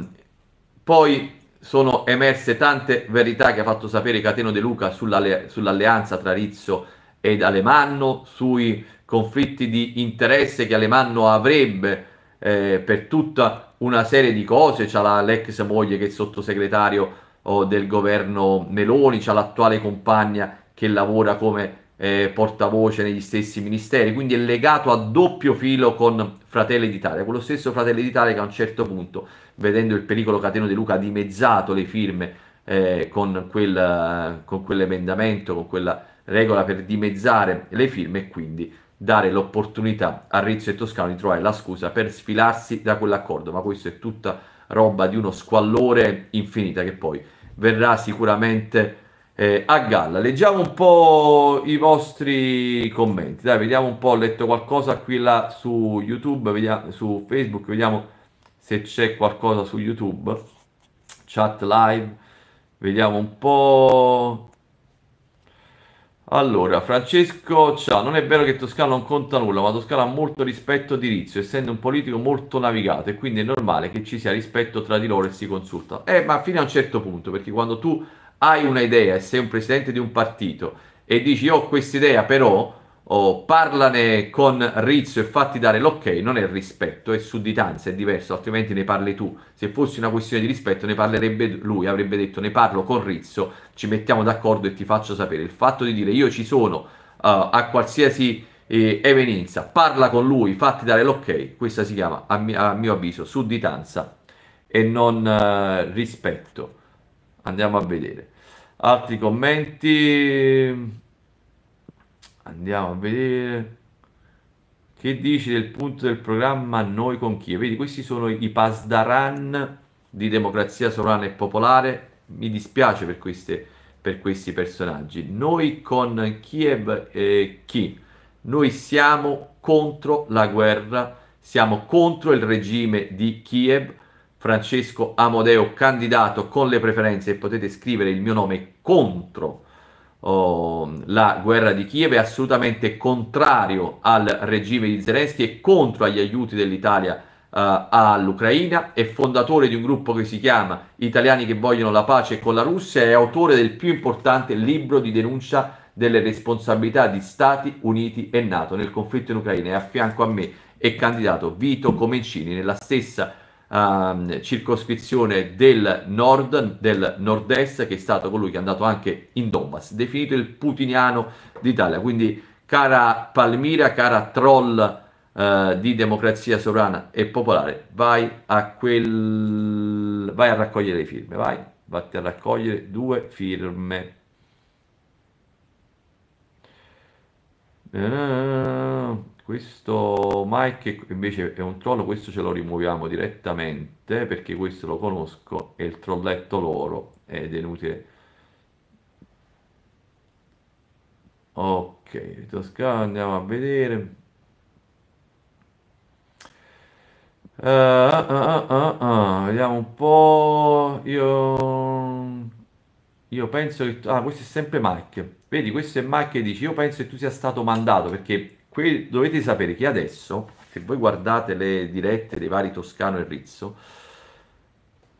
Poi sono emerse tante verità che ha fatto sapere Cateno De Luca sull'alle- sull'alleanza tra Rizzo ed Alemanno, sui conflitti di interesse che Alemanno avrebbe eh, per tutta una serie di cose. C'è la, l'ex moglie che è sottosegretario oh, del governo Meloni, c'è l'attuale compagna che lavora come eh, portavoce negli stessi ministeri, quindi è legato a doppio filo con Fratelli d'Italia, quello stesso Fratelli d'Italia che a un certo punto, vedendo il pericolo cateno di Luca, ha dimezzato le firme eh, con, quel, con quell'emendamento, con quella regola per dimezzare le firme e quindi dare l'opportunità a Rizzo e Toscano di trovare la scusa per sfilarsi da quell'accordo, ma questo è tutta roba di uno squallore infinita che poi verrà sicuramente eh, a galla. Leggiamo un po' i vostri commenti, dai, vediamo un po', ho letto qualcosa qui là su YouTube, vediamo, su Facebook, vediamo se c'è qualcosa su YouTube, chat live, vediamo un po'. Allora, Francesco, ciao, non è vero che Toscana non conta nulla, ma Toscana ha molto rispetto di Rizzo, essendo un politico molto navigato e quindi è normale che ci sia rispetto tra di loro e si consulta. Eh, ma fino a un certo punto, perché quando tu hai un'idea e sei un presidente di un partito e dici io ho quest'idea però oh, parlane con Rizzo e fatti dare l'ok, non è rispetto, è sudditanza, è diverso, altrimenti ne parli tu. Se fosse una questione di rispetto ne parlerebbe lui, avrebbe detto ne parlo con Rizzo, ci mettiamo d'accordo e ti faccio sapere. Il fatto di dire io ci sono uh, a qualsiasi eh, evenienza, parla con lui, fatti dare l'ok, questa si chiama a, mi- a mio avviso sudditanza e non uh, rispetto andiamo a vedere altri commenti andiamo a vedere che dici del punto del programma Noi con Kiev? Vedi, questi sono i Pasdaran di Democrazia Sovrana e Popolare. Mi dispiace per, queste, per questi personaggi. Noi con Kiev eh, chi? Noi siamo contro la guerra, siamo contro il regime di Kiev, Francesco Amodeo candidato con le preferenze potete scrivere il mio nome contro oh, la guerra di Kiev, è assolutamente contrario al regime di Zelensky e contro agli aiuti dell'Italia Uh, all'Ucraina, è fondatore di un gruppo che si chiama Italiani che vogliono la pace con la Russia è autore del più importante libro di denuncia delle responsabilità di Stati Uniti e Nato nel conflitto in Ucraina e a fianco a me è candidato Vito Comencini nella stessa um, circoscrizione del nord, del nord-est, che è stato colui che è andato anche in Donbass, definito il putiniano d'Italia. Quindi, cara Palmira, cara troll uh, di democrazia sovrana e popolare, vai a, quel... vai a raccogliere le firme, vai, vatti a raccogliere due firme. Uh... Questo Mike invece è un troll, questo ce lo rimuoviamo direttamente perché questo lo conosco, è il trolletto loro ed è inutile. Ok, Toscana andiamo a vedere. Uh, uh, uh, Vediamo un po'. Io, io penso che... Ah, questo è sempre Mike. Vedi, questo è Mike che dice, io penso che tu sia stato mandato perché qui dovete sapere che adesso, se voi guardate le dirette dei vari Toscano e Rizzo,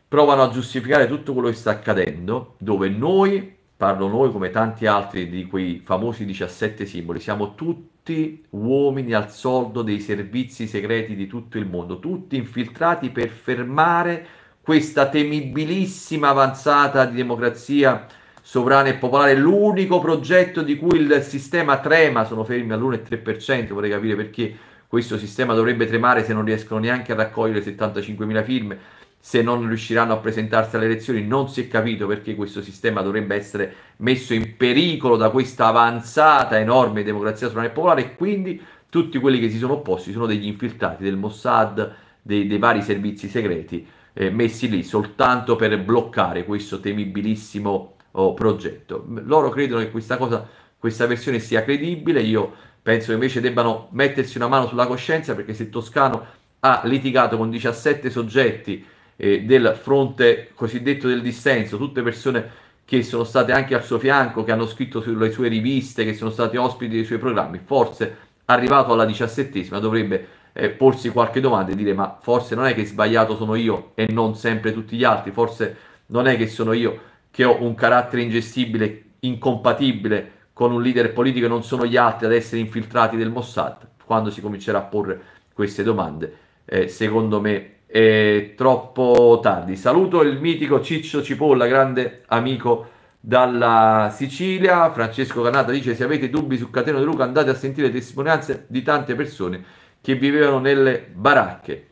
provano a giustificare tutto quello che sta accadendo, dove noi, parlo noi come tanti altri di quei famosi 17 simboli, siamo tutti uomini al soldo dei servizi segreti di tutto il mondo, tutti infiltrati per fermare questa temibilissima avanzata di democrazia sovrana e popolare, l'unico progetto di cui il sistema trema, sono fermi all'1,3%, vorrei capire perché questo sistema dovrebbe tremare se non riescono neanche a raccogliere 75.000 firme, se non riusciranno a presentarsi alle elezioni, non si è capito perché questo sistema dovrebbe essere messo in pericolo da questa avanzata enorme democrazia sovrana e popolare e quindi tutti quelli che si sono opposti sono degli infiltrati del Mossad, dei, dei vari servizi segreti eh, messi lì soltanto per bloccare questo temibilissimo o progetto. Loro credono che questa cosa, questa versione sia credibile, io penso che invece debbano mettersi una mano sulla coscienza perché se Toscano ha litigato con 17 soggetti eh, del fronte cosiddetto del dissenso, tutte persone che sono state anche al suo fianco, che hanno scritto sulle sue riviste, che sono stati ospiti dei suoi programmi, forse arrivato alla diciassettesima dovrebbe eh, porsi qualche domanda e dire ma forse non è che sbagliato sono io e non sempre tutti gli altri, forse non è che sono io che ho un carattere ingestibile, incompatibile con un leader politico e non sono gli altri ad essere infiltrati del Mossad, quando si comincerà a porre queste domande, eh, secondo me è troppo tardi. Saluto il mitico Ciccio Cipolla, grande amico dalla Sicilia. Francesco Canata dice: Se avete dubbi su Catena di Luca, andate a sentire le testimonianze di tante persone che vivevano nelle baracche.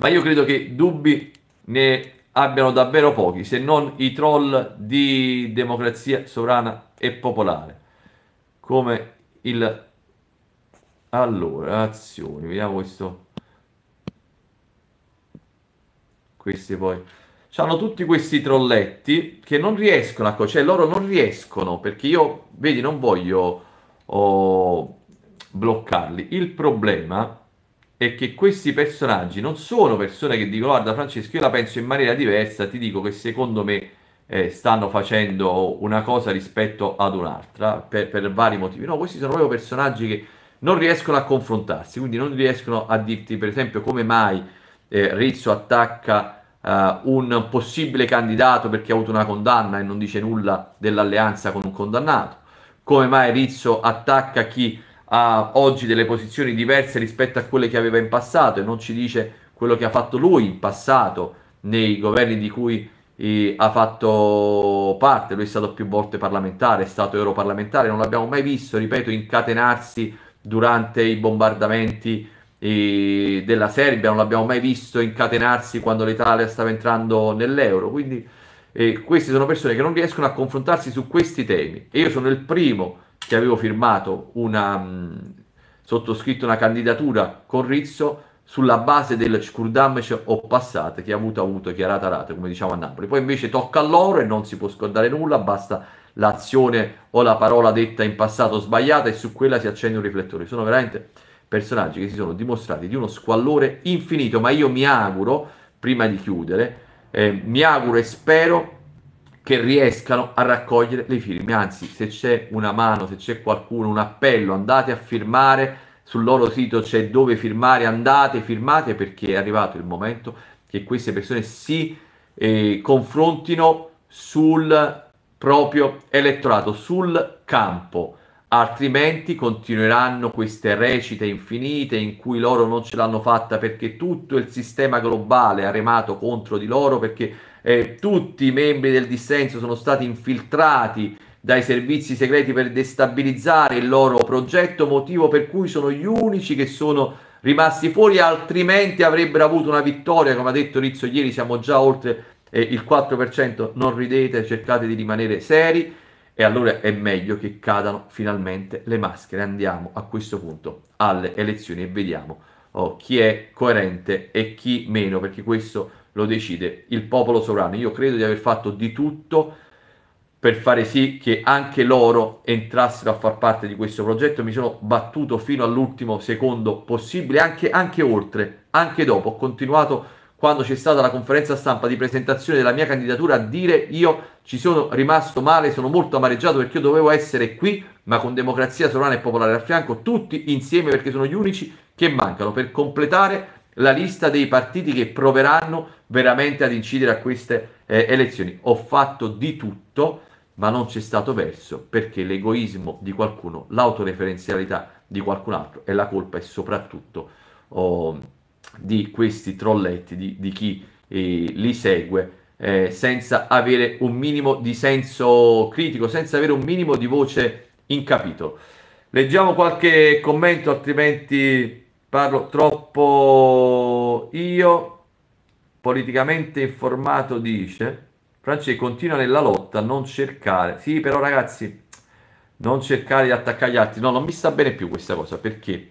Ma io credo che dubbi ne abbiano davvero pochi, se non i troll di democrazia sovrana e popolare, come il... Allora, azioni, vediamo questo. Questi poi. C'hanno tutti questi trolletti che non riescono a... Co- cioè loro non riescono, perché io, vedi, non voglio oh, bloccarli. Il problema è che questi personaggi non sono persone che dicono guarda Francesco io la penso in maniera diversa, ti dico che secondo me eh, stanno facendo una cosa rispetto ad un'altra per, per, vari motivi. No, questi sono proprio personaggi che non riescono a confrontarsi, quindi non riescono a dirti per esempio come mai eh, Rizzo attacca eh, un possibile candidato perché ha avuto una condanna e non dice nulla dell'alleanza con un condannato, come mai Rizzo attacca chi ha oggi delle posizioni diverse rispetto a quelle che aveva in passato e non ci dice quello che ha fatto lui in passato nei governi di cui eh, ha fatto parte, lui è stato più volte parlamentare, è stato europarlamentare, non l'abbiamo mai visto, ripeto, incatenarsi durante i bombardamenti eh, della Serbia, non l'abbiamo mai visto incatenarsi quando l'Italia stava entrando nell'euro, quindi eh, queste sono persone che non riescono a confrontarsi su questi temi e io sono il primo che avevo firmato una, mm, sottoscritto una candidatura con Rizzo sulla base del Curdamec o passate che ha avuto avuto chiarata rate come diciamo a Napoli poi invece tocca a loro e non si può scordare nulla basta l'azione o la parola detta in passato sbagliata e su quella si accende un riflettore sono veramente personaggi che si sono dimostrati di uno squallore infinito ma io mi auguro prima di chiudere eh, mi auguro e spero che riescano a raccogliere le firme. Anzi, se c'è una mano, se c'è qualcuno, un appello, andate a firmare. Sul loro sito c'è dove firmare, andate, firmate perché è arrivato il momento che queste persone si eh, confrontino sul proprio elettorato, sul campo. Altrimenti continueranno queste recite infinite in cui loro non ce l'hanno fatta perché tutto il sistema globale ha remato contro di loro perché eh, tutti i membri del dissenso sono stati infiltrati dai servizi segreti per destabilizzare il loro progetto, motivo per cui sono gli unici che sono rimasti fuori, altrimenti avrebbero avuto una vittoria, come ha detto Rizzo ieri, siamo già oltre eh, il 4%, non ridete, cercate di rimanere seri e allora è meglio che cadano finalmente le maschere. Andiamo a questo punto alle elezioni e vediamo oh, chi è coerente e chi meno, perché questo lo decide il popolo sovrano. Io credo di aver fatto di tutto per fare sì che anche loro entrassero a far parte di questo progetto. Mi sono battuto fino all'ultimo secondo possibile, anche, anche, oltre, anche dopo. Ho continuato quando c'è stata la conferenza stampa di presentazione della mia candidatura a dire io ci sono rimasto male, sono molto amareggiato perché io dovevo essere qui, ma con democrazia sovrana e popolare a fianco, tutti insieme perché sono gli unici che mancano per completare la lista dei partiti che proveranno veramente ad incidere a queste eh, elezioni. Ho fatto di tutto, ma non c'è stato verso perché l'egoismo di qualcuno, l'autoreferenzialità di qualcun altro e la colpa è soprattutto oh, di questi trolletti, di, di chi eh, li segue. Eh, senza avere un minimo di senso critico, senza avere un minimo di voce in capitolo. Leggiamo qualche commento, altrimenti parlo troppo io, politicamente informato, dice, Francesco continua nella lotta, non cercare, sì però ragazzi, non cercare di attaccare gli altri, no, non mi sta bene più questa cosa, perché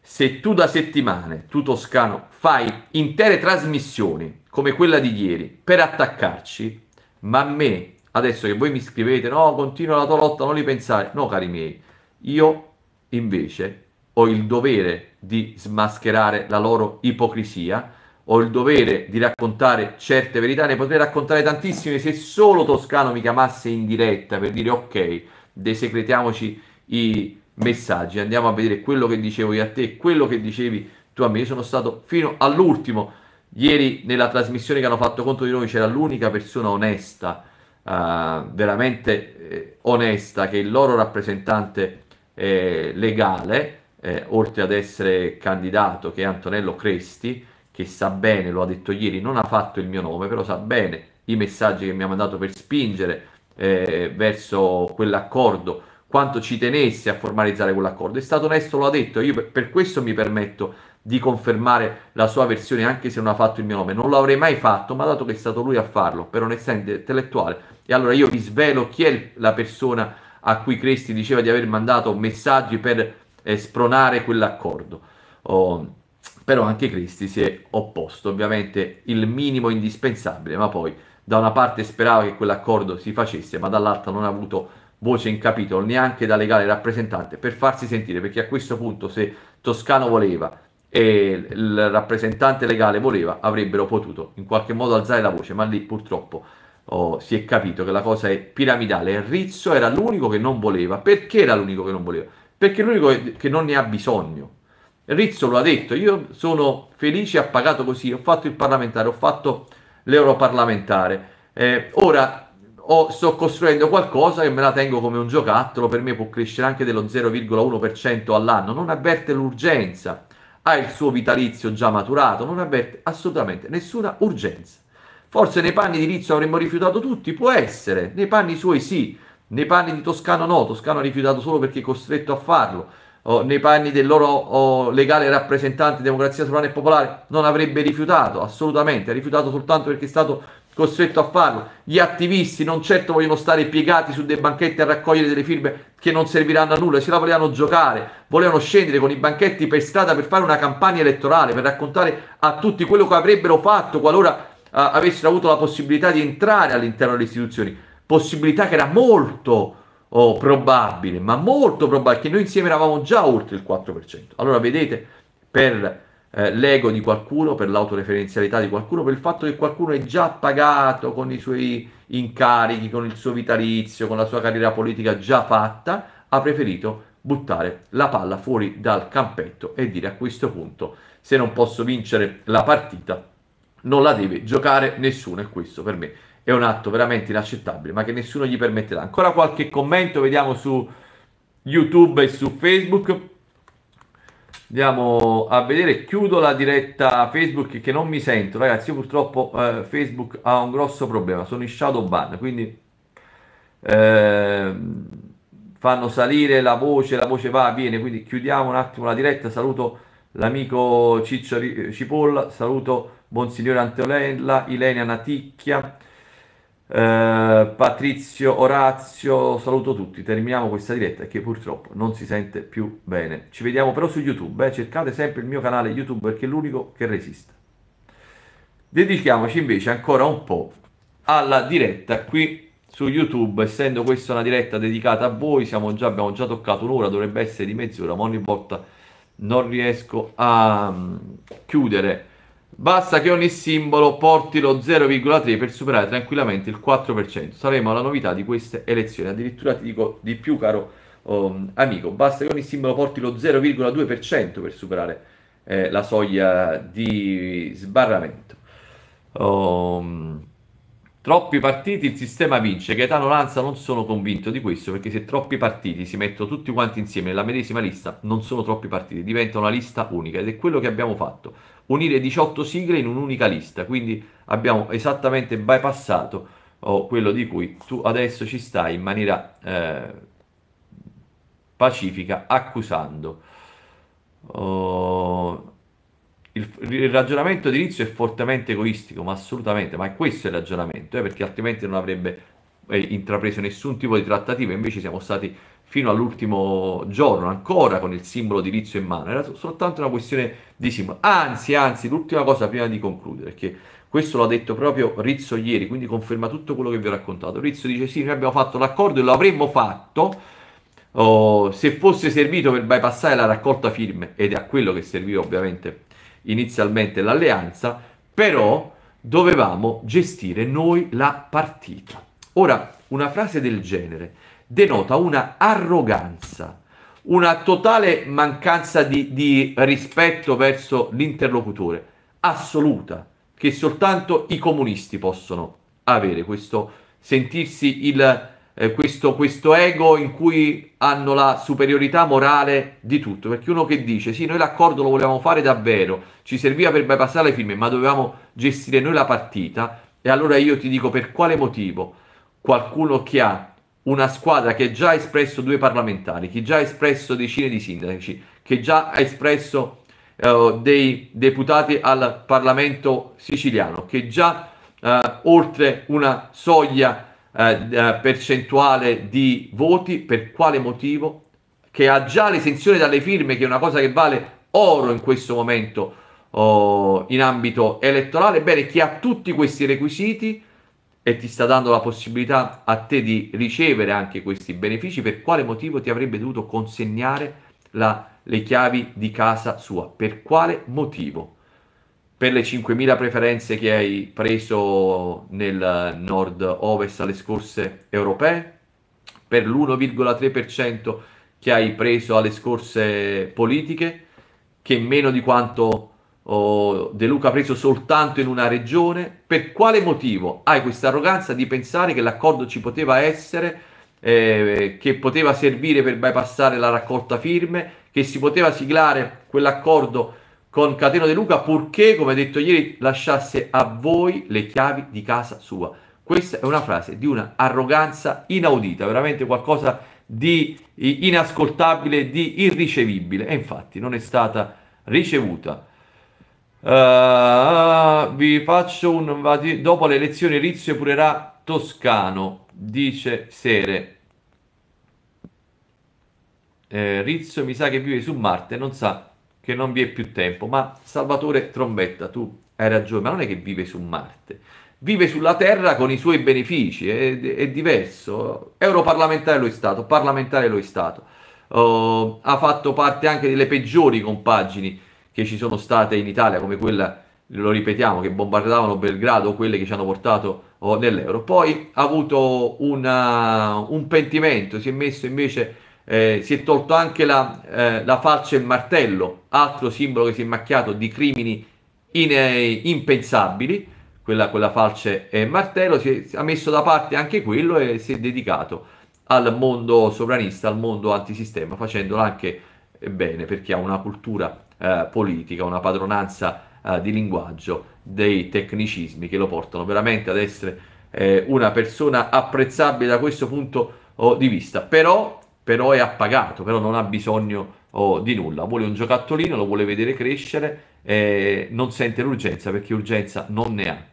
se tu da settimane, tu toscano, fai intere trasmissioni come quella di ieri per attaccarci, ma a me, adesso che voi mi scrivete, no, continua la tua lotta, non li pensare, no cari miei, io invece ho il dovere di smascherare la loro ipocrisia. Ho il dovere di raccontare certe verità, ne potrei raccontare tantissime se solo Toscano mi chiamasse in diretta per dire ok, desecretiamoci i messaggi, andiamo a vedere quello che dicevo io a te, quello che dicevi tu a me. Io sono stato fino all'ultimo. Ieri nella trasmissione che hanno fatto contro di noi c'era l'unica persona onesta, uh, veramente eh, onesta, che è il loro rappresentante eh, legale eh, oltre ad essere candidato, che è Antonello Cresti, che sa bene, lo ha detto ieri, non ha fatto il mio nome, però sa bene i messaggi che mi ha mandato per spingere eh, verso quell'accordo, quanto ci tenesse a formalizzare quell'accordo. È stato onesto, lo ha detto, io per, per questo mi permetto di confermare la sua versione anche se non ha fatto il mio nome. Non l'avrei mai fatto, ma dato che è stato lui a farlo, per onestà intellettuale. E allora io vi svelo chi è la persona a cui Cresti diceva di aver mandato messaggi per eh, spronare quell'accordo. Oh, però anche Cristi si è opposto, ovviamente il minimo indispensabile, ma poi da una parte sperava che quell'accordo si facesse, ma dall'altra non ha avuto voce in capitolo neanche da legale rappresentante per farsi sentire, perché a questo punto se Toscano voleva e il rappresentante legale voleva, avrebbero potuto in qualche modo alzare la voce, ma lì purtroppo oh, si è capito che la cosa è piramidale. Rizzo era l'unico che non voleva. Perché era l'unico che non voleva? perché è l'unico che non ne ha bisogno. Rizzo lo ha detto, io sono felice ha pagato così, ho fatto il parlamentare, ho fatto l'europarlamentare. Eh, ora ho, sto costruendo qualcosa che me la tengo come un giocattolo, per me può crescere anche dello 0,1% all'anno, non avverte l'urgenza, ha il suo vitalizio già maturato, non avverte assolutamente nessuna urgenza. Forse nei panni di Rizzo avremmo rifiutato tutti, può essere, nei panni suoi sì, nei panni di Toscano no, Toscano ha rifiutato solo perché è costretto a farlo. Oh, nei panni del loro oh, legale rappresentante Democrazia Sovrana e Popolare non avrebbe rifiutato, assolutamente, ha rifiutato soltanto perché è stato costretto a farlo. Gli attivisti non certo vogliono stare piegati su dei banchetti a raccogliere delle firme che non serviranno a nulla, se la volevano giocare, volevano scendere con i banchetti per strada per fare una campagna elettorale, per raccontare a tutti quello che avrebbero fatto qualora uh, avessero avuto la possibilità di entrare all'interno delle istituzioni possibilità che era molto oh, probabile, ma molto probabile, che noi insieme eravamo già oltre il 4%. Allora vedete, per eh, l'ego di qualcuno, per l'autoreferenzialità di qualcuno, per il fatto che qualcuno è già pagato con i suoi incarichi, con il suo vitalizio, con la sua carriera politica già fatta, ha preferito buttare la palla fuori dal campetto e dire a questo punto se non posso vincere la partita non la deve giocare nessuno e questo per me è un atto veramente inaccettabile, ma che nessuno gli permetterà. Ancora qualche commento, vediamo su YouTube e su Facebook. Andiamo a vedere, chiudo la diretta Facebook che non mi sento, ragazzi, io purtroppo eh, Facebook ha un grosso problema, sono in shadow ban, quindi eh, fanno salire la voce, la voce va, viene, quindi chiudiamo un attimo la diretta, saluto l'amico Ciccio Cipolla, saluto Monsignore Antonella, Ilenia Naticchia, eh, Patrizio, Orazio, saluto tutti. Terminiamo questa diretta che purtroppo non si sente più bene. Ci vediamo però su YouTube. Eh. Cercate sempre il mio canale YouTube perché è l'unico che resiste. Dedichiamoci invece ancora un po' alla diretta qui su YouTube. Essendo questa una diretta dedicata a voi, siamo già, abbiamo già toccato un'ora, dovrebbe essere di mezz'ora, ma ogni volta non riesco a mm, chiudere Basta che ogni simbolo porti lo 0,3 per superare tranquillamente il 4%. Saremo alla novità di queste elezioni. Addirittura ti dico di più, caro um, amico, basta che ogni simbolo porti lo 0,2% per superare eh, la soglia di sbarramento. Um, troppi partiti, il sistema vince. Gaetano Lanza non sono convinto di questo perché se troppi partiti si mettono tutti quanti insieme nella medesima lista, non sono troppi partiti, diventa una lista unica ed è quello che abbiamo fatto unire 18 sigle in un'unica lista, quindi abbiamo esattamente bypassato oh, quello di cui tu adesso ci stai in maniera eh, pacifica accusando. Oh, il, il, ragionamento di Rizzo è fortemente egoistico, ma assolutamente, ma questo è il ragionamento, eh, perché altrimenti non avrebbe eh, intrapreso nessun tipo di trattativa, invece siamo stati fino all'ultimo giorno, ancora con il simbolo di Rizzo in mano, era soltanto una questione di simbolo. Anzi, anzi, l'ultima cosa prima di concludere, perché questo l'ha detto proprio Rizzo ieri, quindi conferma tutto quello che vi ho raccontato. Rizzo dice sì, noi abbiamo fatto l'accordo e lo avremmo fatto oh, se fosse servito per bypassare la raccolta firme, ed è a quello che serviva ovviamente inizialmente l'alleanza, però dovevamo gestire noi la partita. Ora, una frase del genere denota una arroganza, una totale mancanza di, di rispetto verso l'interlocutore, assoluta, che soltanto i comunisti possono avere, questo sentirsi il, eh, questo, questo, ego in cui hanno la superiorità morale di tutto. Perché uno che dice: Sì, noi l'accordo lo volevamo fare davvero, ci serviva per bypassare le firme, ma dovevamo gestire noi la partita. E allora io ti dico per quale motivo qualcuno che ha una squadra che già ha espresso due parlamentari, che già ha espresso decine di sindaci, che già ha espresso eh, dei deputati al Parlamento siciliano, che già eh, oltre una soglia eh, eh percentuale di voti, per quale motivo? Che ha già l'esenzione dalle firme, che è una cosa che vale oro in questo momento oh, in ambito elettorale. Bene, chi ha tutti questi requisiti e ti sta dando la possibilità a te di ricevere anche questi benefici, per quale motivo ti avrebbe dovuto consegnare la, le chiavi di casa sua? Per quale motivo? Per le 5.000 preferenze che hai preso nel nord-ovest alle scorse europee? Per l'1,3% che hai preso alle scorse politiche? Che meno di quanto oh, De Luca preso soltanto in una regione, per quale motivo hai questa arroganza di pensare che l'accordo ci poteva essere, eh, che poteva servire per bypassare la raccolta firme, che si poteva siglare quell'accordo con Cateno De Luca purché, come detto ieri, lasciasse a voi le chiavi di casa sua. Questa è una frase di una arroganza inaudita, veramente qualcosa di inascoltabile, di irricevibile e infatti non è stata ricevuta Uh, vi faccio un... Dopo le elezioni Rizio purerà Toscano, dice Sere. Eh, Rizzo mi sa che vive su Marte, non sa che non vi è più tempo, ma Salvatore Trombetta, tu hai ragione, ma non è che vive su Marte, vive sulla Terra con i suoi benefici, è, è diverso. Europarlamentare lo è stato, parlamentare lo è stato, uh, ha fatto parte anche delle peggiori compagini che ci sono state in Italia, come quella, lo ripetiamo, che bombardavano Belgrado, quelle che ci hanno portato oh, nell'euro. Poi ha avuto una, uh, un pentimento, si è messo invece, eh, si è tolto anche la, eh, la falce e il martello, altro simbolo che si è macchiato di crimini in, eh, impensabili, quella, quella falce e martello, si, è, ha messo da parte anche quello e si è dedicato al mondo sovranista, al mondo antisistema, facendolo anche eh, bene perché ha una cultura eh, politica, una padronanza eh, di linguaggio, dei tecnicismi che lo portano veramente ad essere eh, una persona apprezzabile da questo punto oh, di vista, però, però è appagato, però non ha bisogno oh, di nulla, vuole un giocattolino, lo vuole vedere crescere, eh, non sente l'urgenza perché urgenza non ne ha.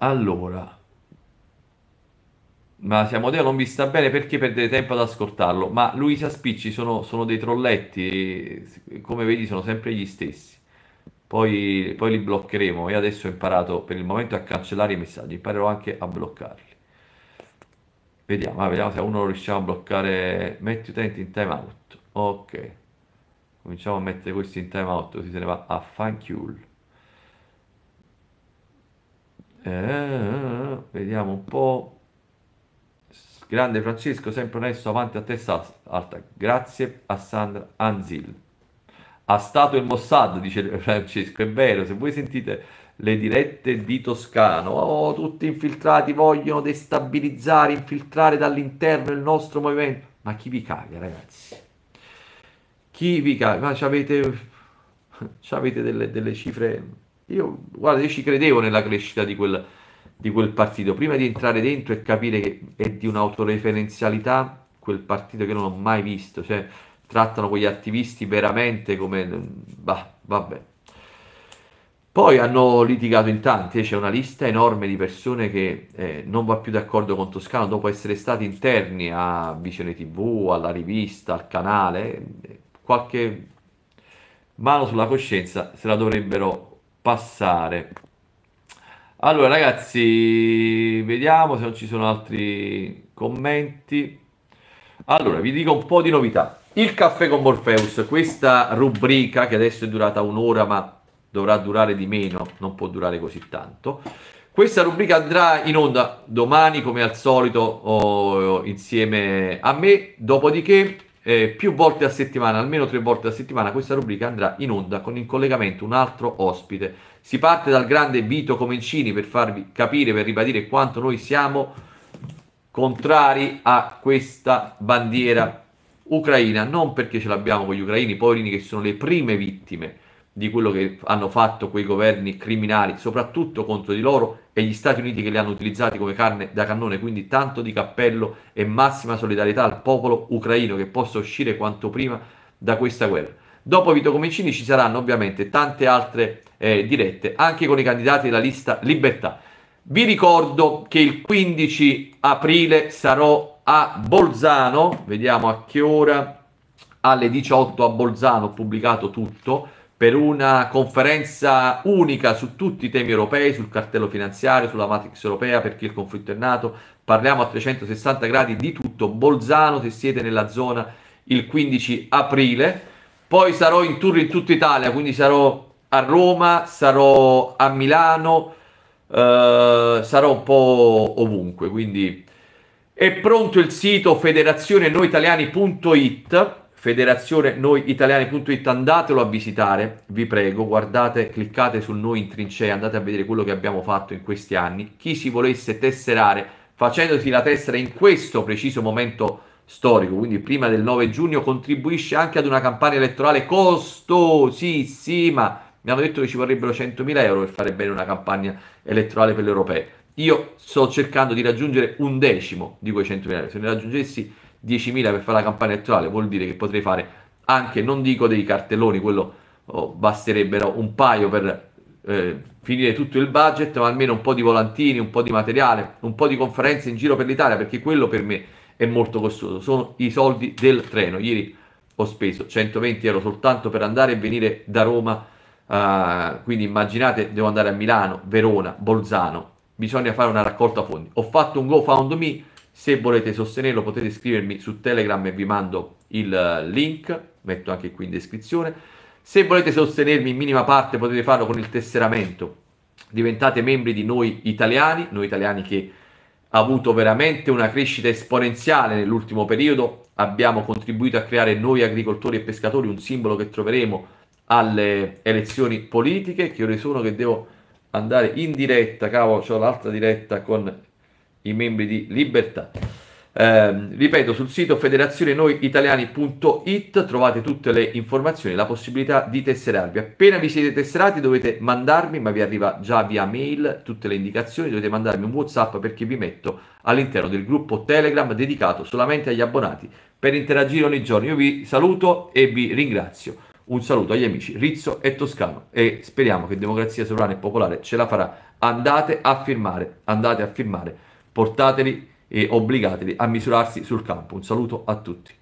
Allora, ma Siamodeo non vi sta bene perché perdere tempo ad ascoltarlo. Ma Luisa Spicci sono, sono dei trolletti, come vedi sono sempre gli stessi. Poi, poi, li bloccheremo. Io adesso ho imparato per il momento a cancellare i messaggi, imparerò anche a bloccarli. Vediamo, ah, vediamo se uno riusciamo a bloccare. Metti utenti in timeout. Ok, cominciamo a mettere questi in timeout, così se ne va a fanchiul. Eh, eh, eh, eh, vediamo un po'. Grande Francesco, sempre onesto, avanti a testa alta. Grazie a Sandra Anzil. Ha stato il Mossad, dice Francesco. È vero, se voi sentite le dirette di Toscano, oh, tutti infiltrati vogliono destabilizzare, infiltrare dall'interno il nostro movimento. Ma chi vi caga, ragazzi? Chi vi caga? Ma avete, avete delle, delle cifre... Io, guarda, io ci credevo nella crescita di quel di quel partito, prima di entrare dentro e capire che è di un'autoreferenzialità quel partito che non ho mai visto, cioè trattano quegli attivisti veramente come... Bah, vabbè. Poi hanno litigato in tanti, eh, c'è una lista enorme di persone che eh, non va più d'accordo con Toscano dopo essere stati interni a Visione TV, alla rivista, al canale, eh, qualche mano sulla coscienza se la dovrebbero passare. Allora, ragazzi, vediamo se non ci sono altri commenti. Allora, vi dico un po' di novità. Il caffè con Morpheus, questa rubrica che adesso è durata un'ora, ma dovrà durare di meno, non può durare così tanto. Questa rubrica andrà in onda domani, come al solito, oh, insieme a me. Dopodiché, eh, più volte a settimana, almeno tre volte a settimana, questa rubrica andrà in onda con in collegamento un altro ospite si parte dal grande Vito Comencini per farvi capire, per ribadire quanto noi siamo contrari a questa bandiera ucraina, non perché ce l'abbiamo con gli ucraini, poverini che sono le prime vittime di quello che hanno fatto quei governi criminali, soprattutto contro di loro e gli Stati Uniti che li hanno utilizzati come carne da cannone, quindi tanto di cappello e massima solidarietà al popolo ucraino che possa uscire quanto prima da questa guerra. Dopo Vito Comencini ci saranno ovviamente tante altre eh, dirette anche con i candidati della lista Libertà. Vi ricordo che il 15 aprile sarò a Bolzano, vediamo a che ora, alle 18 a Bolzano ho pubblicato tutto per una conferenza unica su tutti i temi europei, sul cartello finanziario, sulla matrix europea, perché il conflitto è nato, parliamo a 360 gradi di tutto, Bolzano se siete nella zona il 15 aprile, poi sarò in tour in tutta Italia, quindi sarò a Roma, sarò a Milano, eh, sarò un po' ovunque. Quindi è pronto il sito federazionenoitaliani.it federazionenoitaliani.it andatelo a visitare, vi prego, guardate, cliccate su noi in trincea, andate a vedere quello che abbiamo fatto in questi anni. Chi si volesse tesserare facendosi la tessera in questo preciso momento storico, quindi prima del 9 giugno, contribuisce anche ad una campagna elettorale costosissima mi hanno detto che ci vorrebbero 100.000 euro per fare bene una campagna elettorale per le europee. Io sto cercando di raggiungere un decimo di quei 100.000 euro. Se ne raggiungessi 10.000 per fare la campagna elettorale, vuol dire che potrei fare anche, non dico dei cartelloni, quello oh, basterebbero un paio per eh, finire tutto il budget, ma almeno un po' di volantini, un po' di materiale, un po' di conferenze in giro per l'Italia, perché quello per me è molto costoso. Sono i soldi del treno. Ieri ho speso 120 euro soltanto per andare e venire da Roma Uh, quindi immaginate, devo andare a Milano, Verona, Bolzano, bisogna fare una raccolta fondi. Ho fatto un GoFundMe, se volete sostenerlo potete iscrivermi su Telegram e vi mando il eh, link, metto anche qui in descrizione. Se volete sostenermi in minima parte potete farlo con il tesseramento, diventate membri di Noi Italiani, Noi Italiani che ha avuto veramente una crescita esponenziale nell'ultimo periodo, abbiamo contribuito a creare noi agricoltori e pescatori un simbolo che troveremo alle elezioni politiche, che ore sono che devo andare in diretta, cavolo, ho l'altra diretta con i membri di Libertà. Eh, ripeto, sul sito federazionenoiitaliani.it trovate tutte le informazioni, la possibilità di tesserarvi. Appena vi siete tesserati dovete mandarmi, ma vi arriva già via mail tutte le indicazioni, dovete mandarmi un Whatsapp perché vi metto all'interno del gruppo Telegram dedicato solamente agli abbonati per interagire ogni giorno. Io vi saluto e vi ringrazio un saluto agli amici Rizzo e Toscano e speriamo che Democrazia Sovrana e Popolare ce la farà. Andate a firmare, andate a firmare, portateli e obbligateli a misurarsi sul campo. Un saluto a tutti.